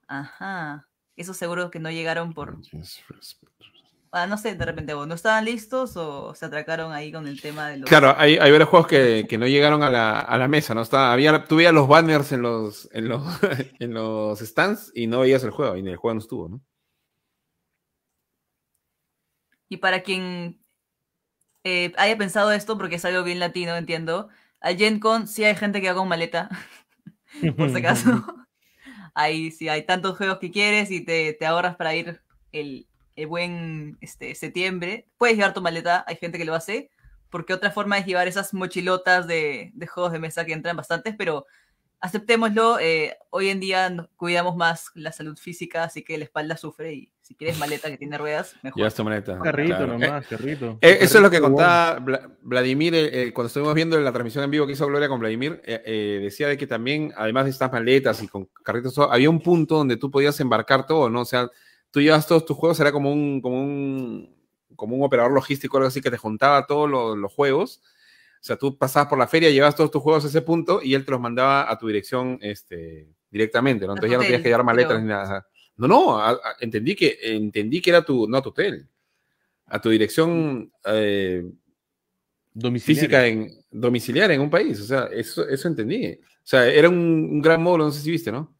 Ajá. eso seguro que no llegaron por. Origins First Builders. Ah, no sé, de repente, vos no estaban listos o se atracaron ahí con el tema de los... Claro, hay, hay varios juegos que, no llegaron a la, mesa, ¿no? estaba había, los banners en los, en, los, stands y no veías el juego, y el juego no estuvo, ¿no? Y para quien eh, haya pensado esto, porque es algo bien latino, entiendo, al Gen Con sí hay gente que va con maleta, por si acaso. ahí sí hay tantos juegos que quieres y te ahorras para ir el eh, buen este, septiembre, puedes llevar tu maleta, hay gente que lo hace, porque otra forma es llevar esas mochilotas de, de juegos de mesa que entran bastantes, pero aceptémoslo, eh, hoy en día cuidamos más la salud física, así que la espalda sufre y si quieres maleta que tiene ruedas, mejor. Ya tu maleta. Carrito nomás, eh, carrito. eso es lo que contaba Vladimir cuando estuvimos viendo la transmisión en vivo que hizo Gloria con Vladimir, decía de que también, además de estas maletas y con carritos, había un punto donde tú podías embarcar todo, ¿no? O sea, tú llevas todos tus juegos, era como un, como un, operador logístico, algo así, que te juntaba todos los, juegos. O sea, tú pasabas por la feria, llevas todos tus juegos a ese punto y él te los mandaba a tu dirección este, directamente, Entonces ya no tenías que llevar maletas ni nada. No, no, entendí, que, entendí que era tu, no a tu hotel, a tu dirección eh, física en, domiciliar en un país. O sea, eso, eso entendí. O sea, era un gran módulo, no sé si viste, ¿no?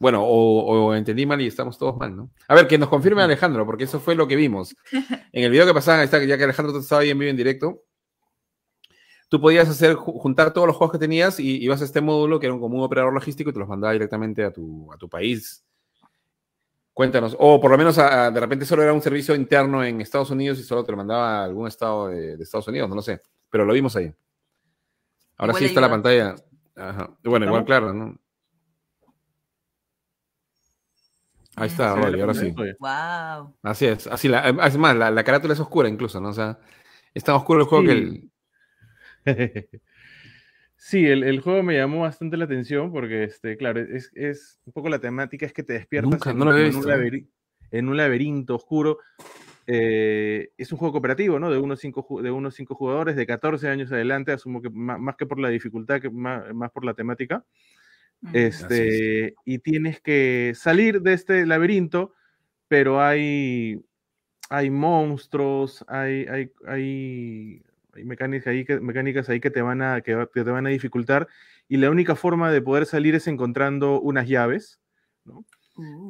Bueno, o, entendí mal y estamos todos mal, ¿no? A ver, que nos confirme Alejandro, porque eso fue lo que vimos. En el video que pasaba, ya que Alejandro estaba ahí en vivo en directo, tú podías hacer, juntar todos los juegos que tenías y ibas a este módulo que era un común operador logístico y te los mandaba directamente a tu, a tu país. Cuéntanos, o por lo menos de repente solo era un servicio interno en Estados Unidos y solo te lo mandaba a algún estado de, Estados Unidos, no lo sé, pero lo vimos ahí. Ahora sí está la pantalla. Bueno, igual claro, ¿no? Ahí está, ahora sí. Wow. Así es, así la, eh, es más, la, la, carátula es oscura incluso, ¿no? O sea, está oscuro el juego que el. sí, el, el, juego me llamó bastante la atención porque, este, claro, es, es un poco la temática es que te despiertas en, un laberinto, oscuro. Eh, es un juego cooperativo, ¿no? De unos, cinco, de unos cinco jugadores, de 14 años adelante, asumo que más, que por la dificultad, que más, más por la temática. Este, y tienes que salir de este laberinto, pero hay, hay monstruos, hay, hay, hay, mecánicas, ahí que, mecánicas ahí que te, van a, que, te van a dificultar, y la única forma de poder salir es encontrando unas llaves, uh.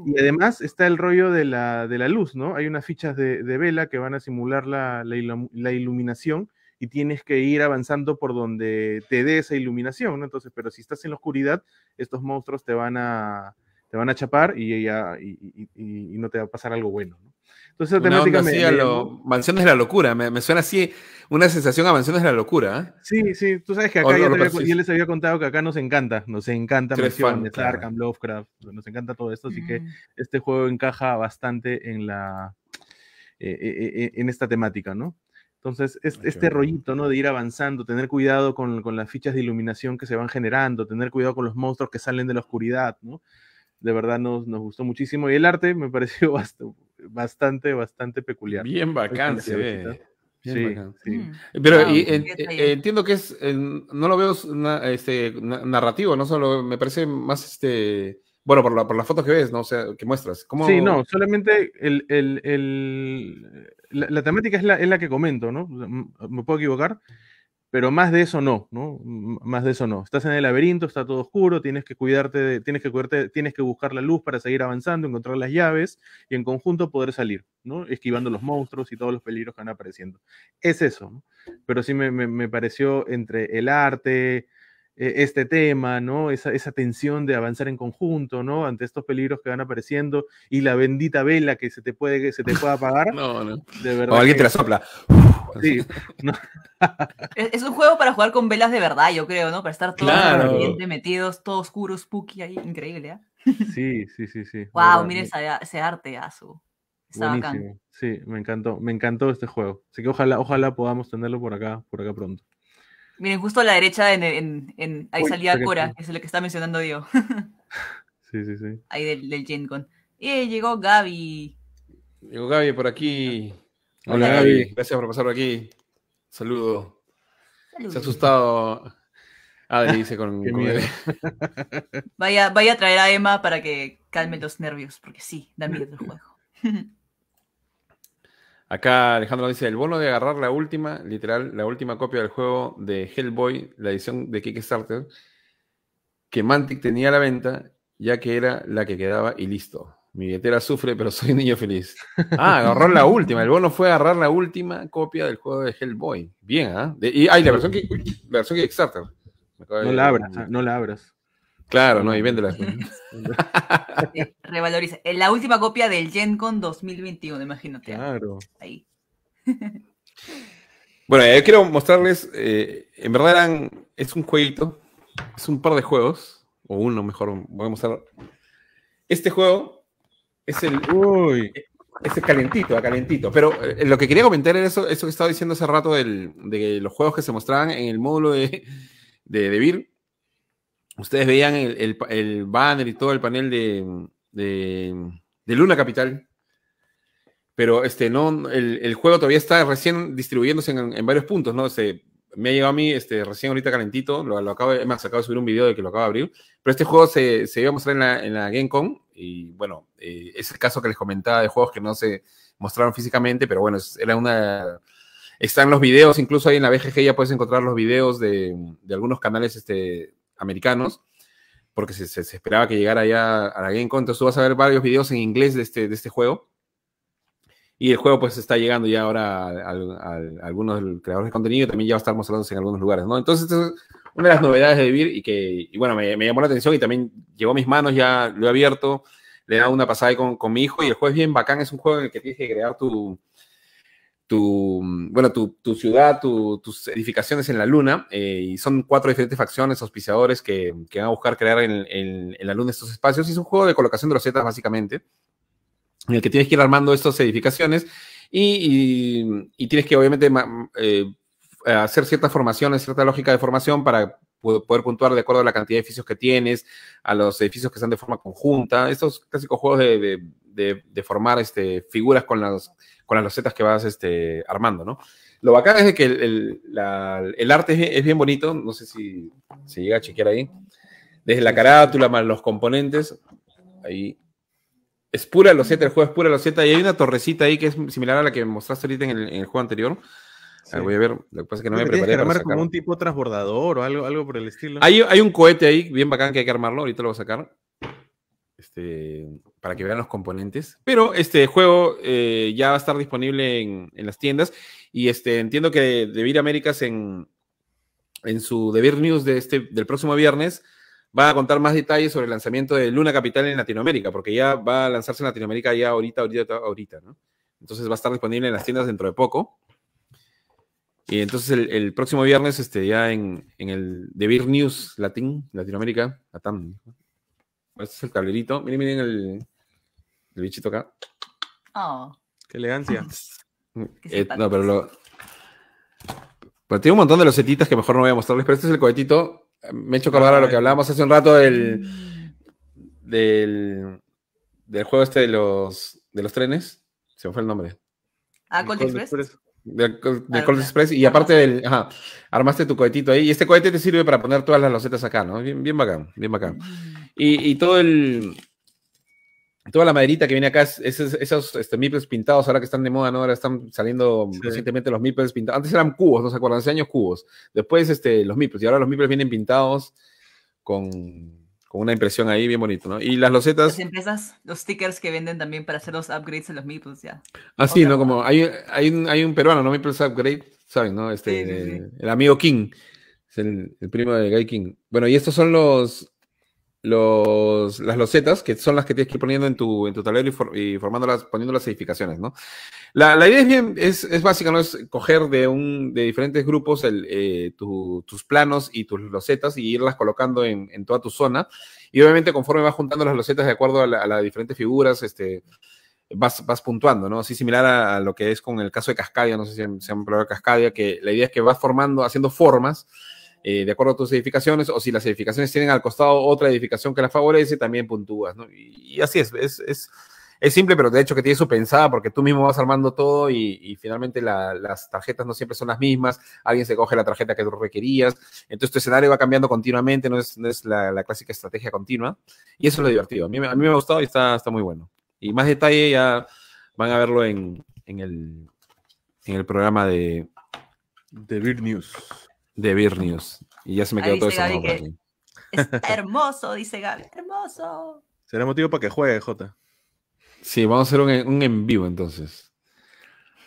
Y además está el rollo de la, de la, luz, ¿no? Hay unas fichas de, vela que van a simular la, la, iluminación y tienes que ir avanzando por donde te dé esa iluminación, ¿no? Entonces, pero si estás en la oscuridad, estos monstruos te van a, van a chapar y, y, no te va a pasar algo bueno, ¿no? Entonces, esa temática de la locura, me, suena así, una sensación a Mansiones de la locura. ¿ah? Sí, sí, tú sabes que acá ya, les había contado que acá nos encanta, nos encanta Mansiones, Lovecraft, nos encanta todo esto, así que mm. este juego encaja bastante en eh, eh, eh, en esta temática, ¿no? Entonces, este rollito, ¿no? De ir avanzando, tener cuidado con, las fichas de iluminación que se van generando, tener cuidado con los monstruos que salen de la oscuridad, ¿no? De verdad nos, gustó muchísimo y el arte me pareció bastante, bastante peculiar. Bien bacán, se ve. Sí, mm. Pero eh, entiendo que es, no lo veo este, narrativo, no solo me parece más este bueno, por, las fotos que ves, ¿no? O sea, que muestras. ¿Cómo... Sí, no, solamente la, temática es la, que comento, ¿no? Me puedo equivocar, pero más de eso no, ¿no? Más de eso no. Estás en el laberinto, está todo oscuro, tienes que cuidarte, tienes que tienes que buscar la luz para seguir avanzando, encontrar las llaves y en conjunto poder salir, ¿no? Esquivando los monstruos y todos los peligros que van apareciendo. Es eso, ¿no? Pero sí me pareció entre el arte, e, este tema, ¿no? Esa, tensión de avanzar en conjunto, ¿no? Ante estos peligros que van apareciendo y la bendita vela que se te puede, apagar. No, no. O alguien te la sopla. Sí, es, un juego para jugar con velas de verdad, yo creo, ¿no? Para estar todos metidos, todos oscuros, spooky ahí, increíble, ¿eh? Sí, sí, sí, sí. Wow, mire ese arte, azul. Ah, sí, me encantó, me encantó este juego. Así que ojalá, ojalá podamos tenerlo por acá, por acá pronto. Miren, justo a la derecha, en, en, en ahí salía Cora, que es lo que está mencionando Dio. sí, sí, sí. Ahí del, Gen Con. ¡Eh, llegó Gaby! Llegó Gaby por aquí. Hola, Gaby. gracias por pasar por aquí. Saludo. Se ha asustado Adri, dice con, Vaya, vaya a traer a Emma para que calme los nervios, porque sí, da miedo el juego. Acá Alejandro dice, el bono de agarrar la última, literal, la última copia del juego de Hellboy, la edición de Kickstarter, que Mantic tenía a la venta, ya que era la que quedaba y listo. Mi billetera sufre, pero soy niño feliz. Ah, agarró la última. El bono fue agarrar la última copia del juego de Hellboy. Bien, ¿ah? Y hay la versión, que, la versión Kickstarter. Ah, no la abras, no la abras. Claro, no, y véndelas. Revaloriza. Eh, la última copia del Gen Con 2021, imagínate. Claro. Ahí. bueno, yo quiero mostrarles, eh, en verdad eran, es un jueguito, es un par de juegos, o uno mejor, voy a mostrar. Este juego es el... Uy. Es el calentito, calentito. Pero eh, lo que quería comentar era eso, eso que estaba diciendo hace rato del, de los juegos que se mostraban en el módulo de, de, ustedes veían el, banner y todo el panel de, Luna Capital. Pero este, no, el, juego todavía está recién distribuyéndose en, varios puntos, ¿no? Se, me ha llegado a mí este, recién ahorita calentito, lo, lo acabo, acabo de subir un video de que lo acabo de abrir, pero este juego se, iba a mostrar en la, en GameCon y bueno, eh, es el caso que les comentaba de juegos que no se mostraron físicamente, pero bueno, era una... Están los videos, incluso ahí en la BGG ya puedes encontrar los videos de, de algunos canales este, americanos, porque se, esperaba que llegara ya a la GameCon. Entonces tú vas a ver varios videos en inglés de este, este juego. Y el juego pues está llegando ya ahora a, algunos creadores de contenido también ya va a estar mostrándose en algunos lugares, ¿no? Entonces, es una de las novedades de Vivir y que, bueno, me, llamó la atención y también llegó mis manos, ya lo he abierto, le he dado una pasada con, con mi hijo y el juego es bien bacán, es un juego en el que tienes que crear tu, tu, mm, bueno, tu, tu ciudad, tus edificaciones en la Luna, eh, y son cuatro diferentes facciones, auspiciadores que, que van a buscar crear en, en, la Luna estos espacios. Y es un juego de colocación de rosetas, básicamente, en el que tienes que ir armando estas edificaciones y, y, tienes que, obviamente, mm, eh, hacer ciertas formaciones, cierta lógica de formación para poder puntuar de acuerdo a la cantidad de edificios que tienes, a los edificios que están de forma conjunta, estos clásicos juegos de, de, formar este, figuras con las, con las losetas que vas este, armando, ¿no? Lo bacán es de que el, el, arte es bien, bonito, no sé si se llega a chequear ahí. Desde la carátula más los componentes, ahí es pura loseta, el juego es pura loseta. Y hay una torrecita ahí que es similar a la que mostraste ahorita en el, juego anterior. Ah, voy a ver, lo que pasa es que no me preparé. Que armar como un tipo transbordador o algo, algo por el estilo. Hay, hay, un cohete ahí, bien bacán, que hay que armarlo, ahorita lo voy a sacar. Este, para que vean los componentes. Pero este juego eh, ya va a estar disponible en, las tiendas. Y este, entiendo que Devir Américas en, en su Devir News de este, del próximo viernes va a contar más detalles sobre el lanzamiento de Luna Capital en Latinoamérica, porque ya va a lanzarse en Latinoamérica ya ahorita, ahorita, ahorita, ¿no? Entonces va a estar disponible en las tiendas dentro de poco. Y entonces el, próximo viernes, este, ya en, en el Devir News Latin, Latinoamérica, Latam, este es el tablerito. Miren, miren el, bichito acá. Oh. Qué elegancia. Mm, eh, no, pero lo. Pero tiene un montón de los setitas que mejor no voy a mostrarles, pero este es el cohetito. Me he hecho acordar a lo que hablábamos hace un rato del. juego este de los. de los trenes. Se me fue el nombre. Ah, Cold Express del, de ah, Express. Y aparte del, armaste tu cohetito ahí. Y este cohetito te sirve para poner todas las losetas acá, ¿no? Bien, bien bacán, bien bacán. Y, y todo el, toda la maderita que viene acá, esos, esos este, pintados, ahora que están de moda, ¿no? Ahora están saliendo recientemente los meeples pintados. Antes eran cubos, ¿no se acuerdan? Hace años cubos. Después este, los meeples. Y ahora los meeples vienen pintados con con una impresión ahí bien bonito, ¿no? Y las losetas. Las empresas, los stickers que venden también para hacer los upgrades en los meeples, ya. Ah, sí, ¿no? Como hay, un, peruano, ¿no? Meeples Upgrade, ¿saben, no? Este, El, amigo King, es el, primo de Guy King. Bueno, y estos son los los, las losetas, que son las que tienes que ir poniendo en tu, en tu tablero y, formando poniendo las edificaciones, ¿no? La, idea es bien, es, es, básica, ¿no? Es coger de un, de diferentes grupos el, eh, tus planos y tus losetas y irlas colocando en, toda tu zona. Y obviamente conforme vas juntando las losetas de acuerdo a, las diferentes figuras, este, vas, vas puntuando, ¿no? Así similar a, lo que es con el caso de Cascadia, no sé si se han probado Cascadia, que la idea es que vas formando, haciendo formas, eh, de acuerdo a tus edificaciones, o si las edificaciones tienen al costado otra edificación que las favorece, también puntúas, Y, así es, es, es, es, simple, pero de hecho que tiene su pensada, porque tú mismo vas armando todo y, finalmente las tarjetas no siempre son las mismas, alguien se coge la tarjeta que tú requerías, entonces tu escenario va cambiando continuamente, no es, la, clásica estrategia continua, y eso es lo divertido, a mí, me ha gustado y está, está muy bueno. Y más detalle ya van a verlo en, en el, programa de, de Bird News de Beer Y ya se me ah, quedó todo eso. hermoso, dice Gaby. Hermoso. Será motivo para que juegue, Jota. Sí, vamos a hacer un, en vivo entonces.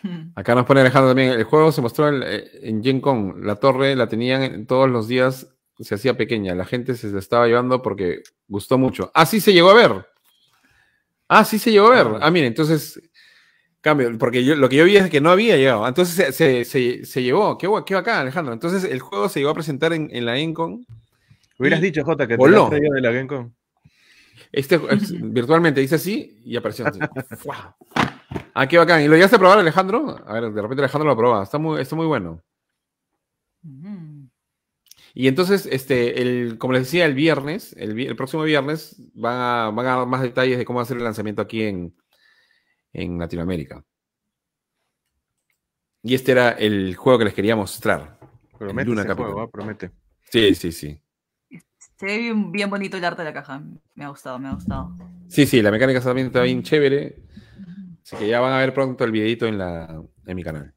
Hmm. Acá nos pone Alejandro también. El juego se mostró en, eh, en Gen La torre la tenían todos los días. Se hacía pequeña. La gente se la estaba llevando porque gustó mucho. Ah, sí se llegó a ver. Ah, sí se llegó a ver. Ah, ah mire entonces Cambio, porque yo, lo que yo vi es que no había llegado. Entonces se, se, se, llevó. Qué, bacán, Alejandro. Entonces el juego se llegó a presentar en, la encom Hubieras dicho, Jota, que voló. te de la Este virtualmente dice así y apareció así. ah, qué bacán. ¿Y lo llegaste a probar, Alejandro? A ver, de repente Alejandro lo prueba. Está muy, está muy bueno. Mm. Y entonces, este, el, como les decía, el viernes, el, próximo viernes, van van a dar más detalles de cómo hacer el lanzamiento aquí en, en Latinoamérica. Y este era el juego que les quería mostrar. ¿eh? Promete Sí, sí, sí. Se ve bien, bonito el arte de la caja. Me ha gustado, me ha gustado. Sí, sí, la mecánica también está bien chévere. Así que ya van a ver pronto el videito en, la, mi canal.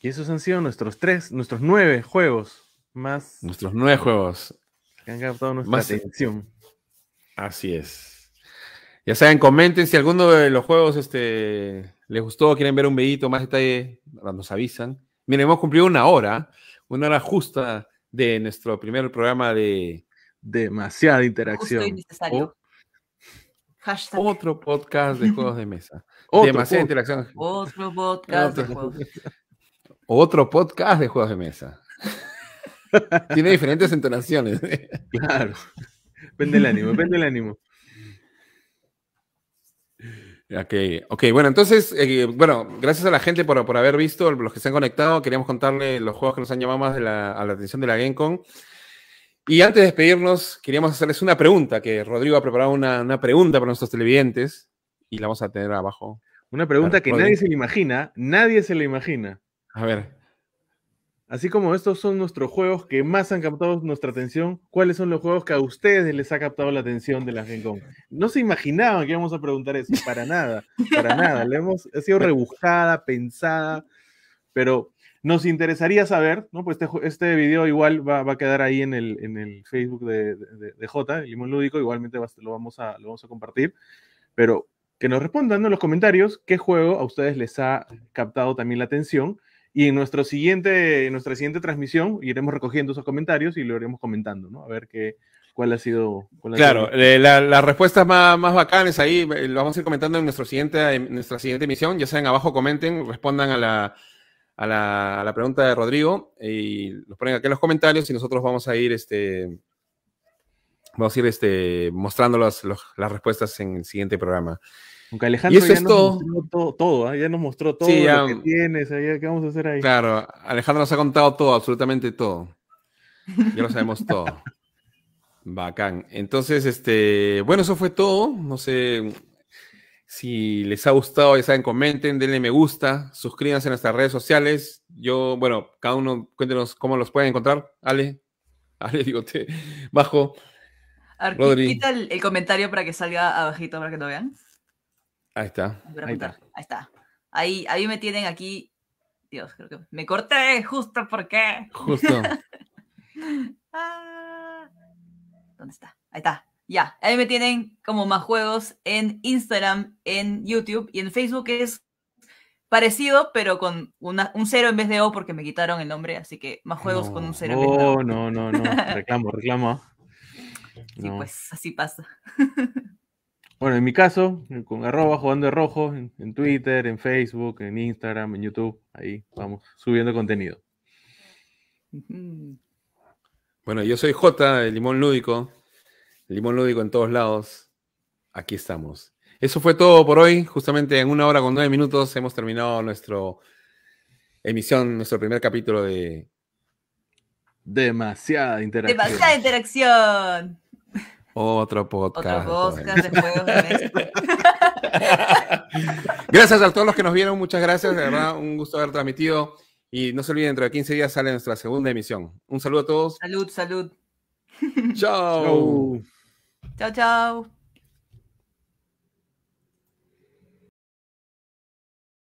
Y esos han sido nuestros tres, nuestros nueve juegos más. Nuestros nueve juegos. Que han captado nuestra atención. Así es. Ya saben, comenten si alguno de los juegos este, les gustó, quieren ver un videito más detalle, nos avisan. Miren, hemos cumplido una hora, una hora justa de nuestro primer programa de... Demasiada interacción. Otro podcast de juegos de mesa. Demasiada interacción. Otro podcast de juegos. Otro podcast de juegos de mesa. Tiene diferentes entonaciones. claro. Depende el ánimo, depende el ánimo. Ok, okay bueno, entonces, eh, bueno, gracias a la gente por, por haber visto, los que se han conectado, queríamos contarle los juegos que nos han llamado más la, a la atención de la GameCon. Y antes de despedirnos, queríamos hacerles una pregunta, que Rodrigo ha preparado una, una pregunta para nuestros televidentes y la vamos a tener abajo. Una pregunta que nadie se le imagina, nadie se le imagina. A ver. Así como estos son nuestros juegos que más han captado nuestra atención, ¿cuáles son los juegos que a ustedes les ha captado la atención de la Gen No se imaginaban que íbamos a preguntar eso, para nada, para nada. Le hemos, ha sido rebujada, pensada, pero nos interesaría saber, ¿no? Pues este, este video igual va, a quedar ahí en el, en el Facebook de, de, J, el Limón Lúdico, igualmente lo, vamos a, lo vamos a compartir, pero que nos respondan en los comentarios qué juego a ustedes les ha captado también la atención y en, nuestro siguiente, nuestra siguiente transmisión iremos recogiendo esos comentarios y lo iremos comentando, ¿no? A ver qué, cuál ha sido. claro, eh, las respuestas más, más bacanas ahí eh, lo vamos a ir comentando en, nuestro siguiente, nuestra siguiente emisión. Ya saben, abajo comenten, respondan a la, a la, pregunta de Rodrigo y los ponen aquí en los comentarios y nosotros vamos a ir este, vamos a ir este, mostrando las respuestas en el siguiente programa. Aunque Alejandro ya, todo, todo ah, ya nos mostró todo lo que tienes, ah, ¿qué vamos a hacer ahí? Claro, Alejandro nos ha contado todo, absolutamente todo. Ya lo sabemos todo. Bacán. Entonces, este, bueno, eso fue todo. No sé si les ha gustado, ya saben, comenten, denle me gusta, suscríbanse a nuestras redes sociales. Yo, bueno, cada uno cuéntenos cómo los pueden encontrar. Ale, Ale, digo, te bajo. A Quita el, el comentario para que salga abajito para que lo vean. Ahí está. Ahí está. Ahí Ahí, me tienen aquí. Dios, creo que me corté justo porque. Justo. Ah. ¿Dónde está? Ahí está. Ya, ahí me tienen como más juegos en Instagram, en YouTube y en Facebook es parecido, pero con un cero en vez de O porque me quitaron el nombre, así que más juegos con un cero en vez de O. No, no, no, reclamo, reclamo. Sí, pues así pasa. Bueno, en mi caso, eh, con arroba jugando de rojo, en, Twitter, en Facebook, en Instagram, en YouTube, ahí vamos subiendo contenido. Bueno, yo soy J, el limón lúdico, limón lúdico en todos lados. Aquí estamos. Eso fue todo por hoy. Justamente en una hora con nueve minutos hemos terminado nuestro emisión, nuestro primer capítulo de Demasiada interacción. Demasiada interacción. Otro podcast. Otro podcast de juegos de Gracias a todos los que nos vieron, muchas gracias, de verdad, un gusto haber transmitido. Y no se olviden, dentro de 15 días sale nuestra segunda emisión. Un saludo a todos. Salud, salud. Chao. Chao, chao.